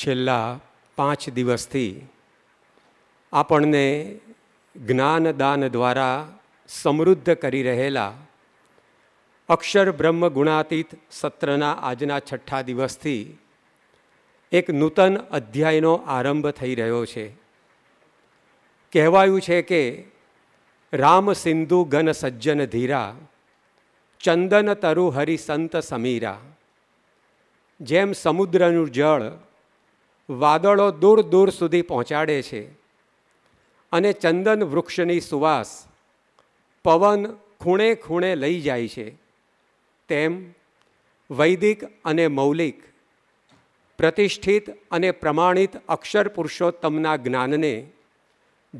છેલ્લા પાંચ દિવસથી આપણને જ્ઞાનદાન દ્વારા સમૃદ્ધ કરી રહેલા અક્ષર બ્રહ્મ ગુણાતીત સત્રના આજના છઠ્ઠા દિવસથી એક નૂતન અધ્યાયનો આરંભ થઈ રહ્યો છે કહેવાયું છે કે રામ સિંધુ ગન સજ્જન ધીરા ચંદન તરુ હરિસંત સમીરા જેમ સમુદ્રનું જળ વાદળો દૂર દૂર સુધી પહોંચાડે છે અને ચંદન વૃક્ષની સુવાસ પવન ખૂણે ખૂણે લઈ જાય છે તેમ વૈદિક અને મૌલિક પ્રતિષ્ઠિત અને પ્રમાણિત અક્ષર પુરુષોત્તમના જ્ઞાનને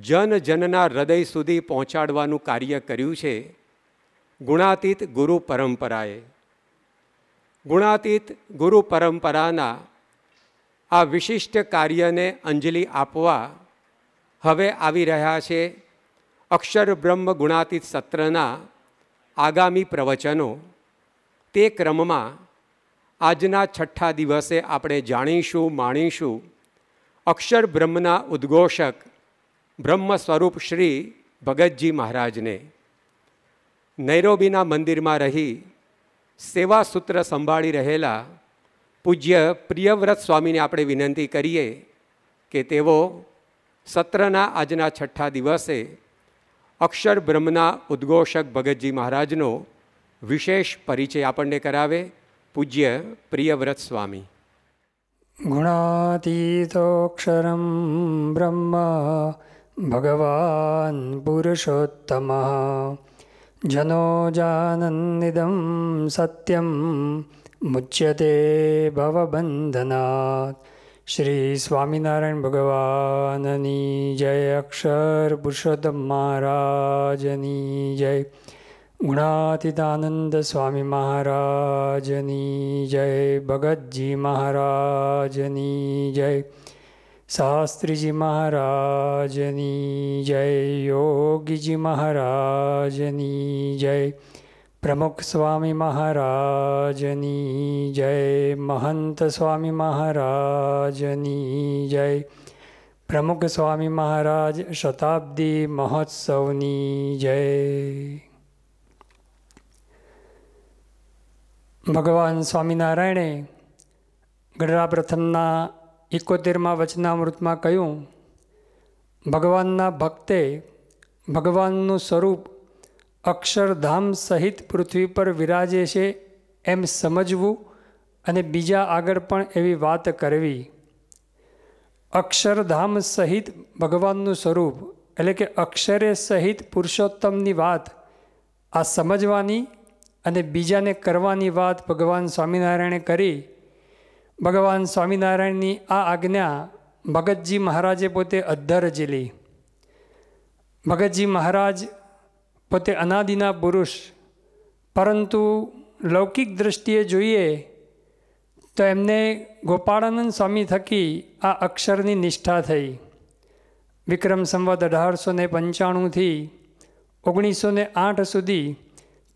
જન જનના હૃદય સુધી પહોંચાડવાનું કાર્ય કર્યું છે ગુણાતીત ગુરુ પરંપરાએ ગુણાતીત ગુરુ પરંપરાના આ વિશિષ્ટ કાર્યને અંજલિ આપવા હવે આવી રહ્યા છે અક્ષર બ્રહ્મ ગુણાતીત સત્રના આગામી પ્રવચનો તે ક્રમમાં આજના છઠ્ઠા દિવસે આપણે જાણીશું માણીશું અક્ષર બ્રહ્મના ઉદ્ઘોષક બ્રહ્મ સ્વરૂપ શ્રી ભગતજી મહારાજને નૈરોબીના મંદિરમાં રહી સેવા સૂત્ર સંભાળી રહેલા પૂજ્ય પ્રિયવ્રત સ્વામીને આપણે વિનંતી કરીએ કે તેઓ સત્રના આજના છઠ્ઠા દિવસે અક્ષર બ્રહ્મના ઉદ્ઘોષક ભગતજી મહારાજનો વિશેષ પરિચય આપણને કરાવે પૂજ્ય પ્રિયવ્રત સ્વામી ગુણાતીતોક્ષરમ બ્રહ્મ ભગવાન પુરુષોત્તમ જનો જાનન્નિદમ સત્યમ મુચ્યતે ભવબંધનાથ શ્રી સ્વામિનારાયણ ભગવાનની જય અક્ષર પુરુષોત્તમ મહારાજની જય ગુણાતીતાનંદ સ્વામી મહારાજની જય ભગતજી મહારાજની જય શાસ્ત્રીજી મહારાજની જય યોગીજી મહારાજની જય પ્રમુખ સ્વામી મહારાજની જય મહંત સ્વામી મહારાજની જય પ્રમુખ સ્વામી મહારાજ શતાબ્દી મહોત્સવની જય ભગવાન સ્વામિનારાયણે ગઢડા પ્રથમના એકોતેરમાં વચનામૃતમાં કહ્યું ભગવાનના ભક્તે ભગવાનનું સ્વરૂપ અક્ષરધામ સહિત પૃથ્વી પર વિરાજે છે એમ સમજવું અને બીજા આગળ પણ એવી વાત કરવી અક્ષરધામ સહિત ભગવાનનું સ્વરૂપ એટલે કે અક્ષરે સહિત પુરુષોત્તમની વાત આ સમજવાની અને બીજાને કરવાની વાત ભગવાન સ્વામિનારાયણે કરી ભગવાન સ્વામિનારાયણની આ આજ્ઞા ભગતજી મહારાજે પોતે અધ્ધરજીલી ઝીલી ભગતજી મહારાજ પોતે અનાદિના પુરુષ પરંતુ લૌકિક દ્રષ્ટિએ જોઈએ તો એમને ગોપાળાનંદ સ્વામી થકી આ અક્ષરની નિષ્ઠા થઈ વિક્રમ સંવત અઢારસો ને પંચાણુંથી ઓગણીસો ને આઠ સુધી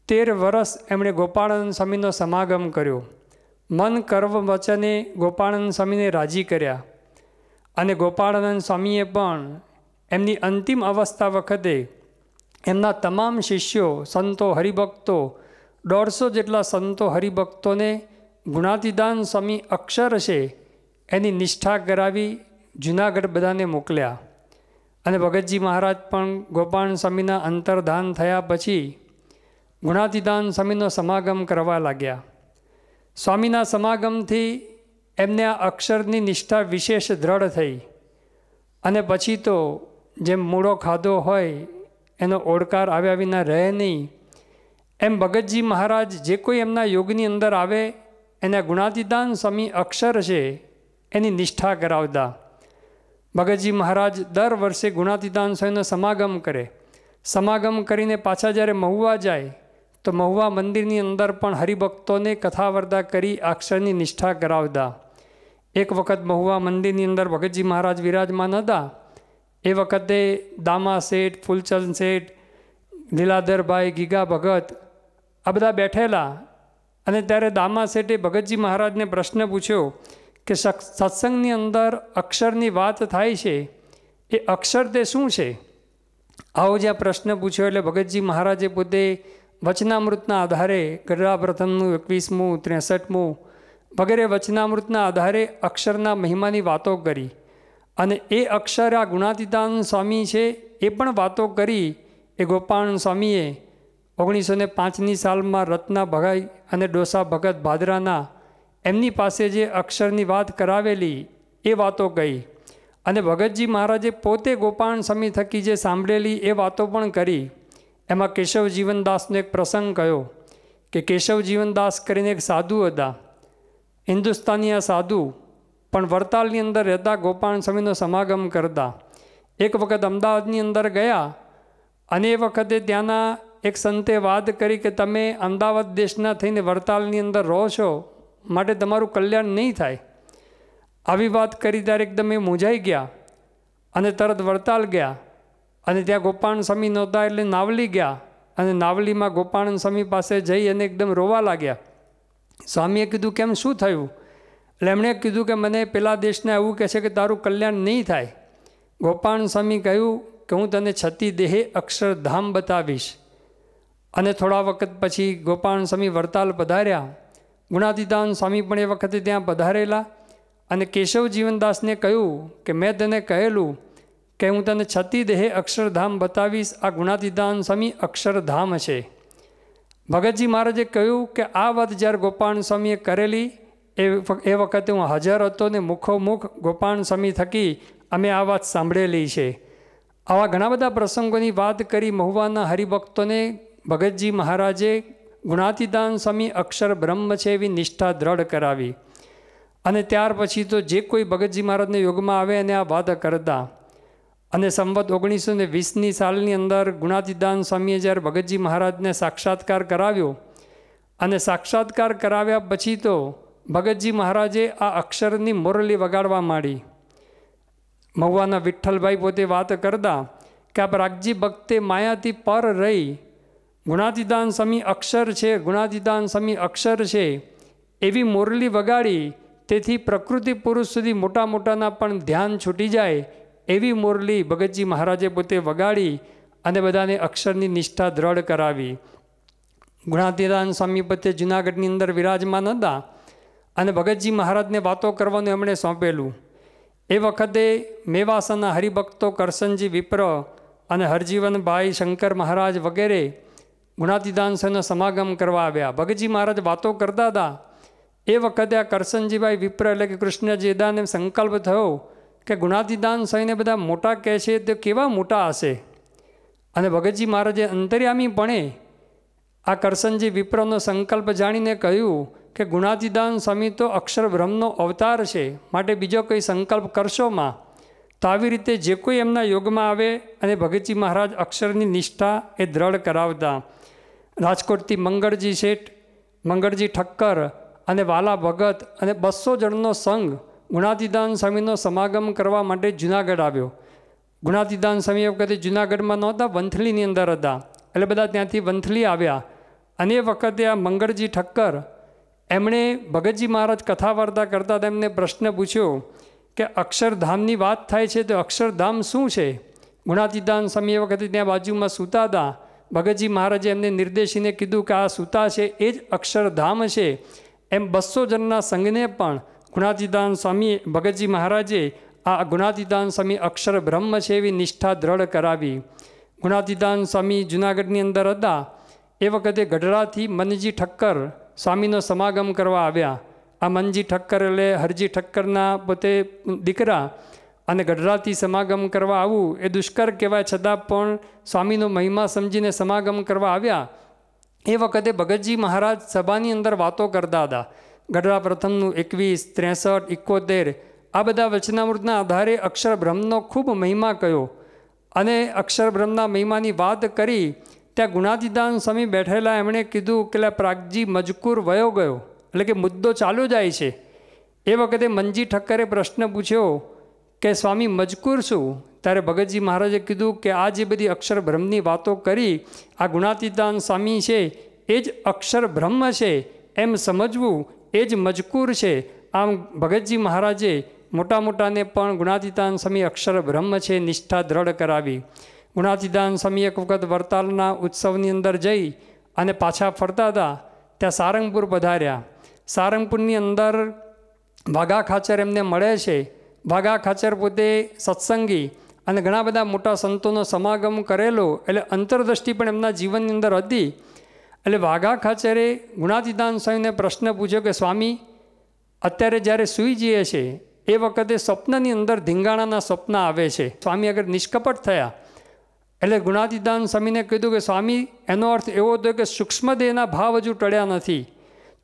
તેર વર્ષ એમણે ગોપાળાનંદ સ્વામીનો સમાગમ કર્યો મન કર્મ વચને ગોપાળાનંદ સ્વામીને રાજી કર્યા અને ગોપાળાનંદ સ્વામીએ પણ એમની અંતિમ અવસ્થા વખતે એમના તમામ શિષ્યો સંતો હરિભક્તો દોઢસો જેટલા સંતો હરિભક્તોને ગુણાતીદાન સ્વામી છે એની નિષ્ઠા કરાવી જૂનાગઢ બધાને મોકલ્યા અને ભગતજી મહારાજ પણ ગોપાલ સ્વામીના અંતર્ધાન થયા પછી ગુણાતિદાન સ્વામીનો સમાગમ કરવા લાગ્યા સ્વામીના સમાગમથી એમને આ અક્ષરની નિષ્ઠા વિશેષ દ્રઢ થઈ અને પછી તો જેમ મૂળો ખાધો હોય એનો ઓળકાર આવ્યા વિના રહે નહીં એમ ભગતજી મહારાજ જે કોઈ એમના યોગની અંદર આવે એના ગુણાતિદાન સ્વામી અક્ષર છે એની નિષ્ઠા કરાવતા ભગતજી મહારાજ દર વર્ષે ગુણાતિદાન સ્વામીનો સમાગમ કરે સમાગમ કરીને પાછા જ્યારે મહુવા જાય તો મહુવા મંદિરની અંદર પણ હરિભક્તોને કથા કરી અક્ષરની નિષ્ઠા કરાવતા એક વખત મહુવા મંદિરની અંદર ભગતજી મહારાજ વિરાજમાન હતા એ વખતે દામા શેઠ ફૂલચંદ શેઠ લીલાધરભાઈ ગીગા ભગત આ બધા બેઠેલા અને ત્યારે દામા શેઠે ભગતજી મહારાજને પ્રશ્ન પૂછ્યો કે સત્સંગની અંદર અક્ષરની વાત થાય છે એ અક્ષર તે શું છે આવો જ્યાં પ્રશ્ન પૂછ્યો એટલે ભગતજી મહારાજે પોતે વચનામૃતના આધારે ગઢડા પ્રથમનું એકવીસમું ત્રેસઠમું વગેરે વચનામૃતના આધારે અક્ષરના મહિમાની વાતો કરી અને એ અક્ષર આ ગુણાતીતાનંદ સ્વામી છે એ પણ વાતો કરી એ ગોપાળાનંદ સ્વામીએ ઓગણીસો ને પાંચની સાલમાં રત્ના ભગાઈ અને ડોસા ભગત ભાદરાના એમની પાસે જે અક્ષરની વાત કરાવેલી એ વાતો કહી અને ભગતજી મહારાજે પોતે ગોપાળાનંદ સ્વામી થકી જે સાંભળેલી એ વાતો પણ કરી એમાં કેશવ જીવનદાસનો એક પ્રસંગ કહ્યો કે કેશવ જીવનદાસ કરીને એક સાધુ હતા હિન્દુસ્તાની આ સાધુ પણ વડતાલની અંદર રહેતા ગોપાલ સ્વામીનો સમાગમ કરતા એક વખત અમદાવાદની અંદર ગયા અને એ વખતે ત્યાંના એક સંતે વાત કરી કે તમે અમદાવાદ દેશના થઈને વડતાલની અંદર રહો છો માટે તમારું કલ્યાણ નહીં થાય આવી વાત કરી ત્યારે એકદમ એ મૂંઝાઈ ગયા અને તરત વડતાલ ગયા અને ત્યાં ગોપાણ સ્વામી નહોતા એટલે નાવલી ગયા અને નાવલીમાં ગોપાણન સ્વામી પાસે જઈ અને એકદમ રોવા લાગ્યા સ્વામીએ કીધું કેમ શું થયું એટલે એમણે કીધું કે મને પેલા દેશને એવું કહેશે કે તારું કલ્યાણ નહીં થાય ગોપાલ સ્વામી કહ્યું કે હું તને છતી દેહે અક્ષરધામ બતાવીશ અને થોડા વખત પછી ગોપાલ સ્વામી વડતાલ પધાર્યા ગુણાતીતાન સ્વામી પણ એ વખતે ત્યાં પધારેલા અને કેશવ જીવનદાસને કહ્યું કે મેં તને કહેલું કે હું તને છતી દેહે અક્ષરધામ બતાવીશ આ ગુણાતીદાન સ્વામી અક્ષરધામ છે ભગતજી મહારાજે કહ્યું કે આ વાત જ્યારે ગોપાલ સ્વામીએ કરેલી એ એ વખતે હું હાજર હતો ને મુખોમુખ ગોપાણ સમી થકી અમે આ વાત સાંભળેલી છે આવા ઘણા બધા પ્રસંગોની વાત કરી મહુવાના હરિભક્તોને ભગતજી મહારાજે ગુણાતિદાન સ્વામી અક્ષર બ્રહ્મ છે એવી નિષ્ઠા દ્રઢ કરાવી અને ત્યાર પછી તો જે કોઈ ભગતજી મહારાજને યોગમાં આવે અને આ વાત કરતા અને સંવત ઓગણીસો ને વીસની સાલની અંદર ગુણાતિદાન સ્વામીએ જ્યારે ભગતજી મહારાજને સાક્ષાત્કાર કરાવ્યો અને સાક્ષાત્કાર કરાવ્યા પછી તો ભગતજી મહારાજે આ અક્ષરની મુરલી વગાડવા માંડી મહુવાના વિઠ્ઠલભાઈ પોતે વાત કરતા કે આ રાગજી ભક્તે માયાથી પર રહી ગુણાતીદાન સમી અક્ષર છે ગુણાતીદાન સમી અક્ષર છે એવી મુરલી વગાડી તેથી પ્રકૃતિ પુરુષ સુધી મોટા મોટાના પણ ધ્યાન છૂટી જાય એવી મુરલી ભગતજી મહારાજે પોતે વગાડી અને બધાને અક્ષરની નિષ્ઠા દ્રઢ કરાવી ગુણાતીદાન સ્વામી પોતે જૂનાગઢની અંદર વિરાજમાન હતા અને ભગતજી મહારાજને વાતો કરવાનું એમણે સોંપેલું એ વખતે મેવાસાના હરિભક્તો કરશનજી વિપ્ર અને હરજીવનભાઈ શંકર મહારાજ વગેરે ગુણાતીદાનસનો સમાગમ કરવા આવ્યા ભગતજી મહારાજ વાતો કરતા હતા એ વખતે આ કરશનજીભાઈ વિપ્ર એટલે કે કૃષ્ણજી દાને સંકલ્પ થયો કે ગુણાતીદાન સહીને બધા મોટા કહે છે તે કેવા મોટા હશે અને ભગતજી મહારાજે અંતર્યામીપણે આ કરશનજી વિપ્રનો સંકલ્પ જાણીને કહ્યું કે ગુણાતિદાન સ્વામી તો અક્ષર બ્રહ્મનો અવતાર છે માટે બીજો કંઈ સંકલ્પ કરશોમાં તો આવી રીતે જે કોઈ એમના યોગમાં આવે અને ભગતજી મહારાજ અક્ષરની નિષ્ઠા એ દ્રઢ કરાવતા રાજકોટથી મંગળજી શેઠ મંગળજી ઠક્કર અને વાલા ભગત અને બસો જણનો સંઘ ગુણાતિદાન સ્વામીનો સમાગમ કરવા માટે જુનાગઢ આવ્યો ગુણાતિદાન સ્વામી એ વખતે જુનાગઢમાં નહોતા વંથલીની અંદર હતા એટલે બધા ત્યાંથી વંથલી આવ્યા અને એ વખતે આ મંગળજી ઠક્કર એમણે ભગતજી મહારાજ કથા વાર્તા કરતાં તેમને પ્રશ્ન પૂછ્યો કે અક્ષરધામની વાત થાય છે તો અક્ષરધામ શું છે ગુણાતીતાન સમય વખતે ત્યાં બાજુમાં સૂતા હતા ભગતજી મહારાજે એમને નિર્દેશીને કીધું કે આ સૂતા છે એ જ અક્ષરધામ છે એમ બસો જણના સંઘને પણ ગુણાતીદાન સ્વામી ભગતજી મહારાજે આ ગુણાતીદાન સ્વામી અક્ષર બ્રહ્મ છે એવી નિષ્ઠા દ્રઢ કરાવી ગુણાતીદાન સ્વામી જુનાગઢની અંદર હતા એ વખતે ગઢડાથી મનજી ઠક્કર સ્વામીનો સમાગમ કરવા આવ્યા આ મનજી ઠક્કર એટલે હરજી ઠક્કરના પોતે દીકરા અને ગઢડાથી સમાગમ કરવા આવું એ દુષ્કર કહેવાય છતાં પણ સ્વામીનો મહિમા સમજીને સમાગમ કરવા આવ્યા એ વખતે ભગતજી મહારાજ સભાની અંદર વાતો કરતા હતા ગઢડા પ્રથમનું એકવીસ ત્રેસઠ એકોતેર આ બધા વચનામૃતના આધારે અક્ષરબ્રહ્મનો ખૂબ મહિમા કયો અને અક્ષરબ્રહ્મના મહિમાની વાત કરી ત્યાં ગુણાતીતાન સ્વામી બેઠેલા એમણે કીધું કે પ્રાગજી મજકૂર વયો ગયો એટલે કે મુદ્દો ચાલુ જાય છે એ વખતે મનજી ઠક્કરે પ્રશ્ન પૂછ્યો કે સ્વામી મજકૂર શું ત્યારે ભગતજી મહારાજે કીધું કે આ જે બધી અક્ષર વાતો કરી આ ગુણાતીતાન સ્વામી છે એ જ અક્ષર બ્રહ્મ છે એમ સમજવું એ જ મજકૂર છે આમ ભગતજી મહારાજે મોટા મોટાને પણ ગુણાતીતાન સ્વામી અક્ષર બ્રહ્મ છે નિષ્ઠા દ્રઢ કરાવી ગુણાતીદાન સ્વામી એક વખત વડતાલના ઉત્સવની અંદર જઈ અને પાછા ફરતા હતા ત્યાં સારંગપુર પધાર્યા સારંગપુરની અંદર વાઘા ખાચર એમને મળે છે વાઘા ખાચર પોતે સત્સંગી અને ઘણા બધા મોટા સંતોનો સમાગમ કરેલો એટલે અંતરદૃષ્ટિ પણ એમના જીવનની અંદર હતી એટલે વાઘા ખાચરે ગુણાતીદાન સ્વામીને પ્રશ્ન પૂછ્યો કે સ્વામી અત્યારે જ્યારે સૂઈ જઈએ છીએ એ વખતે સ્વપ્નની અંદર ધીંગાણાના સ્વપ્ન આવે છે સ્વામી અગર નિષ્કપટ થયા એટલે ગુણાતીદાન સ્વામીને કીધું કે સ્વામી એનો અર્થ એવો હતો કે સૂક્ષ્મ દેહના ભાવ હજુ ટળ્યા નથી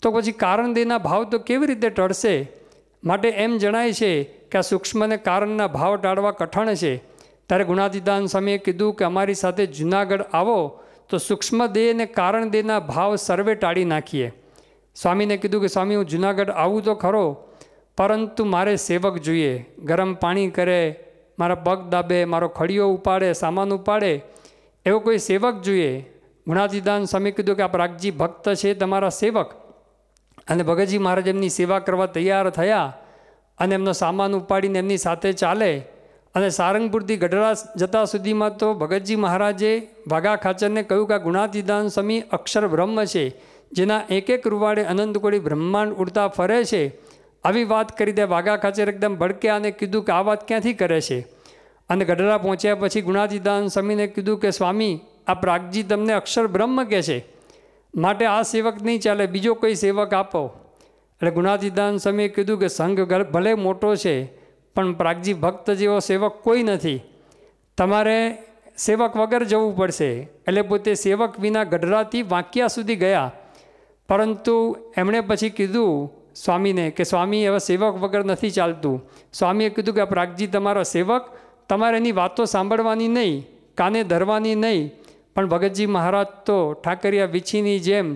તો પછી કારણ દેહના ભાવ તો કેવી રીતે ટળશે માટે એમ જણાય છે કે આ સૂક્ષ્મને કારણના ભાવ ટાળવા કઠણ છે ત્યારે ગુણાતીદાન સ્વામીએ કીધું કે અમારી સાથે જુનાગઢ આવો તો સૂક્ષ્મ દેહ અને કારણ દેહના ભાવ સર્વે ટાળી નાખીએ સ્વામીને કીધું કે સ્વામી હું જુનાગઢ આવું તો ખરો પરંતુ મારે સેવક જોઈએ ગરમ પાણી કરે મારા પગ દાબે મારો ખડીયો ઉપાડે સામાન ઉપાડે એવો કોઈ સેવક જોઈએ ગુણાતિદાન સ્વામી કીધું કે આ પ્રાગજી ભક્ત છે તમારા સેવક અને ભગતજી મહારાજ એમની સેવા કરવા તૈયાર થયા અને એમનો સામાન ઉપાડીને એમની સાથે ચાલે અને સારંગપુરથી ગઢડા જતા સુધીમાં તો ભગતજી મહારાજે વાઘા ખાચરને કહ્યું કે આ ગુણાતિદાન સ્વામી અક્ષર બ્રહ્મ છે જેના એક એક રૂવાડે અનંત કોળી બ્રહ્માંડ ઉડતા ફરે છે આવી વાત કરી દે વાઘા ખાચર એકદમ ભડક્યા અને કીધું કે આ વાત ક્યાંથી કરે છે અને ગઢડા પહોંચ્યા પછી ગુણાતીદાન સ્વામીને કીધું કે સ્વામી આ પ્રાગજી તમને અક્ષર બ્રહ્મ કહે છે માટે આ સેવક નહીં ચાલે બીજો કોઈ સેવક આપો એટલે ગુણાતીદાન સ્વામીએ કીધું કે સંઘ ભલે મોટો છે પણ પ્રાગજી ભક્ત જેવો સેવક કોઈ નથી તમારે સેવક વગર જવું પડશે એટલે પોતે સેવક વિના ગઢડાથી વાંક્યા સુધી ગયા પરંતુ એમણે પછી કીધું સ્વામીને કે સ્વામી એવા સેવક વગર નથી ચાલતું સ્વામીએ કીધું કે પ્રાગજી તમારો સેવક તમારે એની વાતો સાંભળવાની નહીં કાને ધરવાની નહીં પણ ભગતજી મહારાજ તો ઠાકરિયા વિછીની જેમ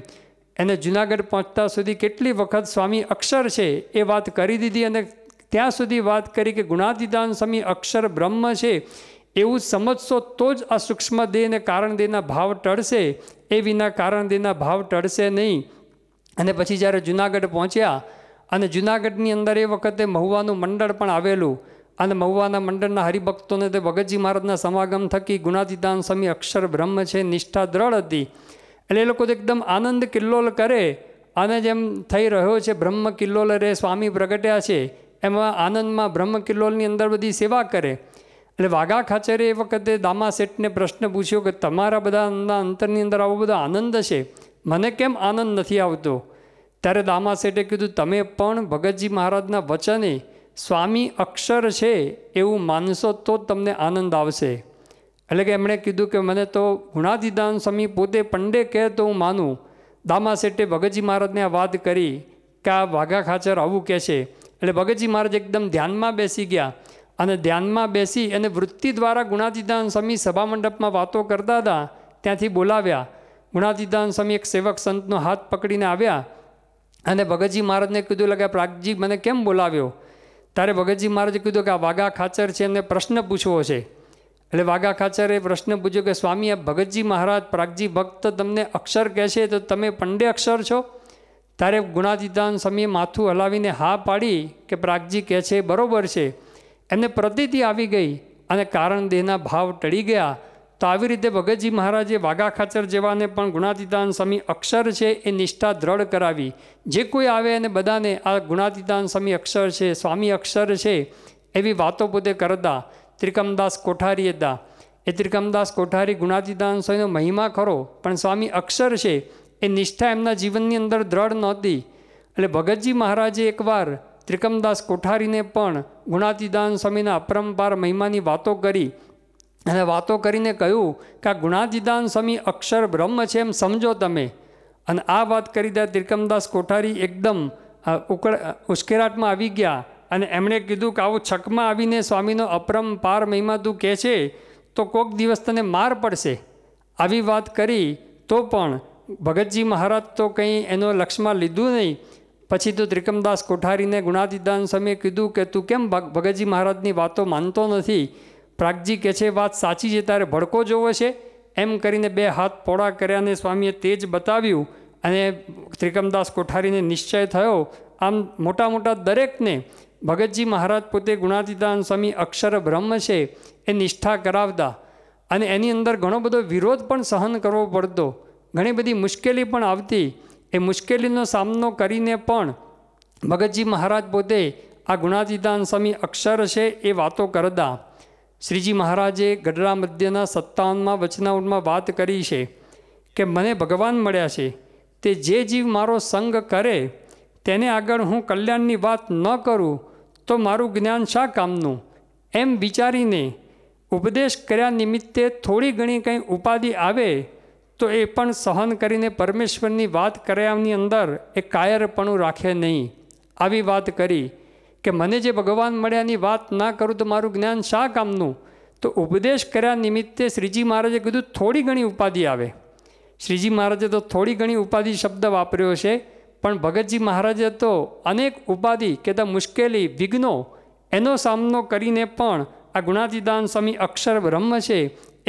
એને જુનાગઢ પહોંચતા સુધી કેટલી વખત સ્વામી અક્ષર છે એ વાત કરી દીધી અને ત્યાં સુધી વાત કરી કે ગુણાતીદાન સ્વામી અક્ષર બ્રહ્મ છે એવું સમજશો તો જ આ સૂક્ષ્મ દેહને કારણ દેહના ભાવ ટળશે એ વિના કારણ દેહના ભાવ ટળશે નહીં અને પછી જ્યારે જુનાગઢ પહોંચ્યા અને જુનાગઢની અંદર એ વખતે મહુવાનું મંડળ પણ આવેલું અને મહુવાના મંડળના હરિભક્તોને તે ભગતજી મહારાજના સમાગમ થકી ગુણાતીતાન સમી અક્ષર બ્રહ્મ છે નિષ્ઠા દ્રઢ હતી એટલે એ લોકો તો એકદમ આનંદ કિલ્લોલ કરે અને જેમ થઈ રહ્યો છે બ્રહ્મ કિલ્લોલ રે સ્વામી પ્રગટ્યા છે એમાં આનંદમાં બ્રહ્મ કિલ્લોલની અંદર બધી સેવા કરે એટલે વાઘા ખાચરે એ વખતે દામા શેઠને પ્રશ્ન પૂછ્યો કે તમારા બધાના અંતરની અંદર આવો બધો આનંદ છે મને કેમ આનંદ નથી આવતો ત્યારે દામા શેઠે કીધું તમે પણ ભગતજી મહારાજના વચને સ્વામી અક્ષર છે એવું માનશો તો જ તમને આનંદ આવશે એટલે કે એમણે કીધું કે મને તો ગુણાધિદાન સ્વામી પોતે પંડે કહે તો હું માનું દામા શેઠે ભગતજી મહારાજને આ વાત કરી કે આ વાઘા ખાચર આવું કહે છે એટલે ભગતજી મહારાજ એકદમ ધ્યાનમાં બેસી ગયા અને ધ્યાનમાં બેસી અને વૃત્તિ દ્વારા ગુણાતીદાન સ્વામી સભા મંડપમાં વાતો કરતા હતા ત્યાંથી બોલાવ્યા ગુણાતીદાન સ્વામી એક સેવક સંતનો હાથ પકડીને આવ્યા અને ભગતજી મહારાજને કીધું લાગે પ્રાગજી મને કેમ બોલાવ્યો ત્યારે ભગતજી મહારાજે કીધું કે આ વાઘા ખાચર છે એમને પ્રશ્ન પૂછવો છે એટલે વાઘા ખાચરે પ્રશ્ન પૂછ્યો કે સ્વામી આ ભગતજી મહારાજ પ્રાગજી ભક્ત તમને અક્ષર કહેશે તો તમે પંડે અક્ષર છો તારે ગુણાતીતાન સ્વામીએ માથું હલાવીને હા પાડી કે પ્રાગજી કહે છે બરાબર છે એમને પ્રતિતિ આવી ગઈ અને કારણ દેહના ભાવ ટળી ગયા તો આવી રીતે ભગતજી મહારાજે વાઘા ખાચર જેવાને પણ ગુણાતીતાન સમી અક્ષર છે એ નિષ્ઠા દ્રઢ કરાવી જે કોઈ આવે અને બધાને આ ગુણાતીતાન સમી અક્ષર છે સ્વામી અક્ષર છે એવી વાતો પોતે કરતા ત્રિકમદાસ કોઠારી હતા એ ત્રિકમદાસ કોઠારી ગુણાતીદાન સ્વામીનો મહિમા ખરો પણ સ્વામી અક્ષર છે એ નિષ્ઠા એમના જીવનની અંદર દ્રઢ નહોતી એટલે ભગતજી મહારાજે એકવાર ત્રિકમદાસ કોઠારીને પણ ગુણાતીદાન સ્વામીના અપરંપાર મહિમાની વાતો કરી અને વાતો કરીને કહ્યું કે આ ગુણાતીદાન સ્વામી અક્ષર બ્રહ્મ છે એમ સમજો તમે અને આ વાત કરી દે ત્રિકમદાસ કોઠારી એકદમ ઉકળ ઉશ્કેરાટમાં આવી ગયા અને એમણે કીધું કે આવું છકમાં આવીને સ્વામીનો અપરમ પાર મહિમા તું કહે છે તો કોઈક દિવસ તને માર પડશે આવી વાત કરી તો પણ ભગતજી મહારાજ તો કંઈ એનો લક્ષમાં લીધું નહીં પછી તો ત્રિકમદાસ કોઠારીને ગુણાતીદાન સ્વામીએ કીધું કે તું કેમ ભગતજી મહારાજની વાતો માનતો નથી પ્રાગજી કહે છે વાત સાચી છે તારે ભડકો જોવો છે એમ કરીને બે હાથ પોળા કર્યા અને સ્વામીએ તેજ બતાવ્યું અને ત્રિકમદાસ કોઠારીને નિશ્ચય થયો આમ મોટા મોટા દરેકને ભગતજી મહારાજ પોતે ગુણાતીતાન સ્વામી અક્ષર બ્રહ્મ છે એ નિષ્ઠા કરાવતા અને એની અંદર ઘણો બધો વિરોધ પણ સહન કરવો પડતો ઘણી બધી મુશ્કેલી પણ આવતી એ મુશ્કેલીનો સામનો કરીને પણ ભગતજી મહારાજ પોતે આ ગુણાતીતાન સ્વામી અક્ષર છે એ વાતો કરતા શ્રીજી મહારાજે ગઢડા મધ્યના સત્તાવનમાં વચનાઉટમાં વાત કરી છે કે મને ભગવાન મળ્યા છે તે જે જીવ મારો સંગ કરે તેને આગળ હું કલ્યાણની વાત ન કરું તો મારું જ્ઞાન શા કામનું એમ વિચારીને ઉપદેશ કર્યા નિમિત્તે થોડી ઘણી કંઈ ઉપાધિ આવે તો એ પણ સહન કરીને પરમેશ્વરની વાત કર્યાની અંદર એ કાયરપણું રાખે નહીં આવી વાત કરી કે મને જે ભગવાન મળ્યાની વાત ના કરું તો મારું જ્ઞાન શા કામનું તો ઉપદેશ કર્યા નિમિત્તે શ્રીજી મહારાજે કીધું થોડી ઘણી ઉપાધિ આવે શ્રીજી મહારાજે તો થોડી ઘણી ઉપાધિ શબ્દ વાપર્યો છે પણ ભગતજી મહારાજે તો અનેક ઉપાધિ કે કહેતા મુશ્કેલી વિઘ્નો એનો સામનો કરીને પણ આ ગુણાતીદાન સ્વામી અક્ષર બ્રહ્મ છે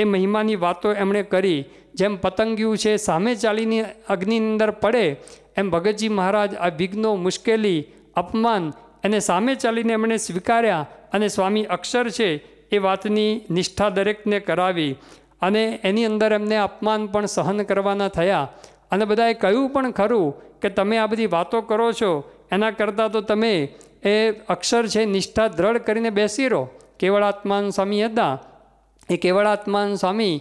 એ મહિમાની વાતો એમણે કરી જેમ પતંગિયું છે સામે ચાલીને અગ્નિની અંદર પડે એમ ભગતજી મહારાજ આ વિઘ્નો મુશ્કેલી અપમાન અને સામે ચાલીને એમણે સ્વીકાર્યા અને સ્વામી અક્ષર છે એ વાતની નિષ્ઠા દરેકને કરાવી અને એની અંદર એમને અપમાન પણ સહન કરવાના થયા અને બધાએ કહ્યું પણ ખરું કે તમે આ બધી વાતો કરો છો એના કરતાં તો તમે એ અક્ષર છે નિષ્ઠા દ્રઢ કરીને બેસી રહો કેવળ આત્માન સ્વામી હતા એ કેવળ આત્માન સ્વામી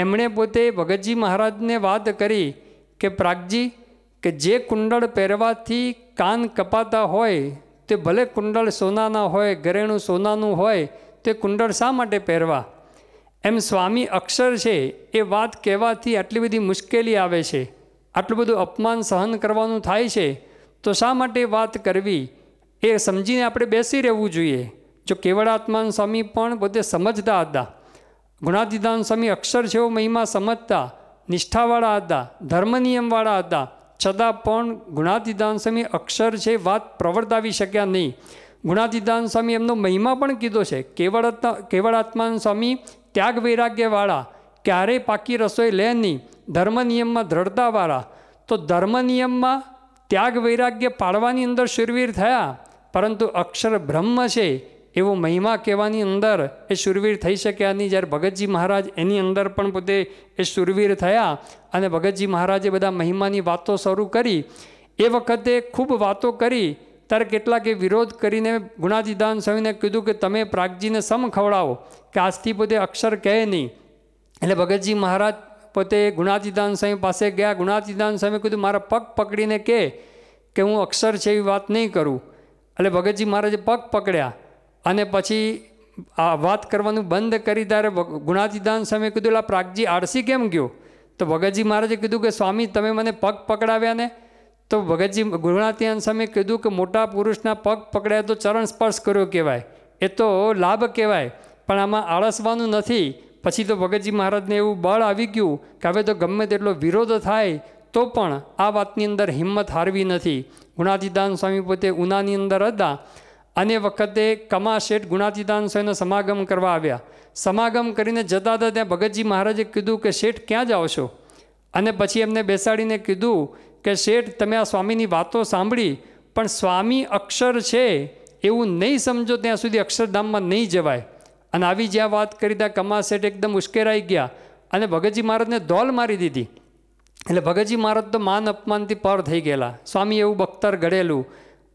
એમણે પોતે ભગતજી મહારાજને વાત કરી કે પ્રાગજી કે જે કુંડળ પહેરવાથી કાન કપાતા હોય તે ભલે કુંડળ સોનાના હોય ઘરેણું સોનાનું હોય તે કુંડળ શા માટે પહેરવા એમ સ્વામી અક્ષર છે એ વાત કહેવાથી આટલી બધી મુશ્કેલી આવે છે આટલું બધું અપમાન સહન કરવાનું થાય છે તો શા માટે વાત કરવી એ સમજીને આપણે બેસી રહેવું જોઈએ જો કેવળાત્માન સ્વામી પણ બધે સમજતા હતા ગુણાતીદાન સ્વામી અક્ષર જેવો મહિમા સમજતા નિષ્ઠાવાળા હતા ધર્મનિયમવાળા હતા છતાં પણ ગુણાતીદાન સ્વામી અક્ષર છે વાત પ્રવર્તાવી શક્યા નહીં ગુણાતીદાન સ્વામી એમનો મહિમા પણ કીધો છે કેવળ કેવળ આત્માન સ્વામી ત્યાગ વૈરાગ્યવાળા ક્યારેય પાકી રસોઈ લે નહીં ધર્મ નિયમમાં દ્રઢતાવાળા તો ધર્મ નિયમમાં ત્યાગ વૈરાગ્ય પાળવાની અંદર શુરવીર થયા પરંતુ અક્ષર બ્રહ્મ છે એવો મહિમા કહેવાની અંદર એ સુરવીર થઈ શક્યા નહીં જ્યારે ભગતજી મહારાજ એની અંદર પણ પોતે એ સુરવીર થયા અને ભગતજી મહારાજે બધા મહિમાની વાતો શરૂ કરી એ વખતે ખૂબ વાતો કરી ત્યારે કેટલાકે વિરોધ કરીને ગુણાદિદાન સ્વામીને કીધું કે તમે પ્રાગજીને સમ ખવડાવો કે આજથી પોતે અક્ષર કહે નહીં એટલે ભગતજી મહારાજ પોતે ગુણાદિદાન સ્વામી પાસે ગયા ગુણાદિદાન સ્વામી કીધું મારા પગ પકડીને કહે કે હું અક્ષર છે એવી વાત નહીં કરું એટલે ભગતજી મહારાજે પગ પકડ્યા અને પછી આ વાત કરવાનું બંધ કરી ત્યારે ગુણાતીદાન સમયે કીધું લા પ્રાગજી આળસી કેમ ગયો તો ભગતજી મહારાજે કીધું કે સ્વામી તમે મને પગ પકડાવ્યા ને તો ભગતજી ગુણાતીદાન સમયે કીધું કે મોટા પુરુષના પગ પકડ્યા તો ચરણ સ્પર્શ કર્યો કહેવાય એ તો લાભ કહેવાય પણ આમાં આળસવાનું નથી પછી તો ભગતજી મહારાજને એવું બળ આવી ગયું કે હવે તો ગમે તેટલો વિરોધ થાય તો પણ આ વાતની અંદર હિંમત હારવી નથી ગુણાતીદાન સ્વામી પોતે ઉનાની અંદર હતા અને વખતે કમા શેઠ ગુણાતીદાન સ્વામીનો સમાગમ કરવા આવ્યા સમાગમ કરીને જતા હતા ત્યાં ભગતજી મહારાજે કીધું કે શેઠ ક્યાં જાઓ છો અને પછી એમને બેસાડીને કીધું કે શેઠ તમે આ સ્વામીની વાતો સાંભળી પણ સ્વામી અક્ષર છે એવું નહીં સમજો ત્યાં સુધી અક્ષરધામમાં નહીં જવાય અને આવી જ્યાં વાત કરી ત્યાં કમા શેઠ એકદમ ઉશ્કેરાઈ ગયા અને ભગતજી મહારાજને દોલ મારી દીધી એટલે ભગતજી મહારાજ તો માન અપમાનથી પર થઈ ગયેલા સ્વામી એવું બખ્તર ઘડેલું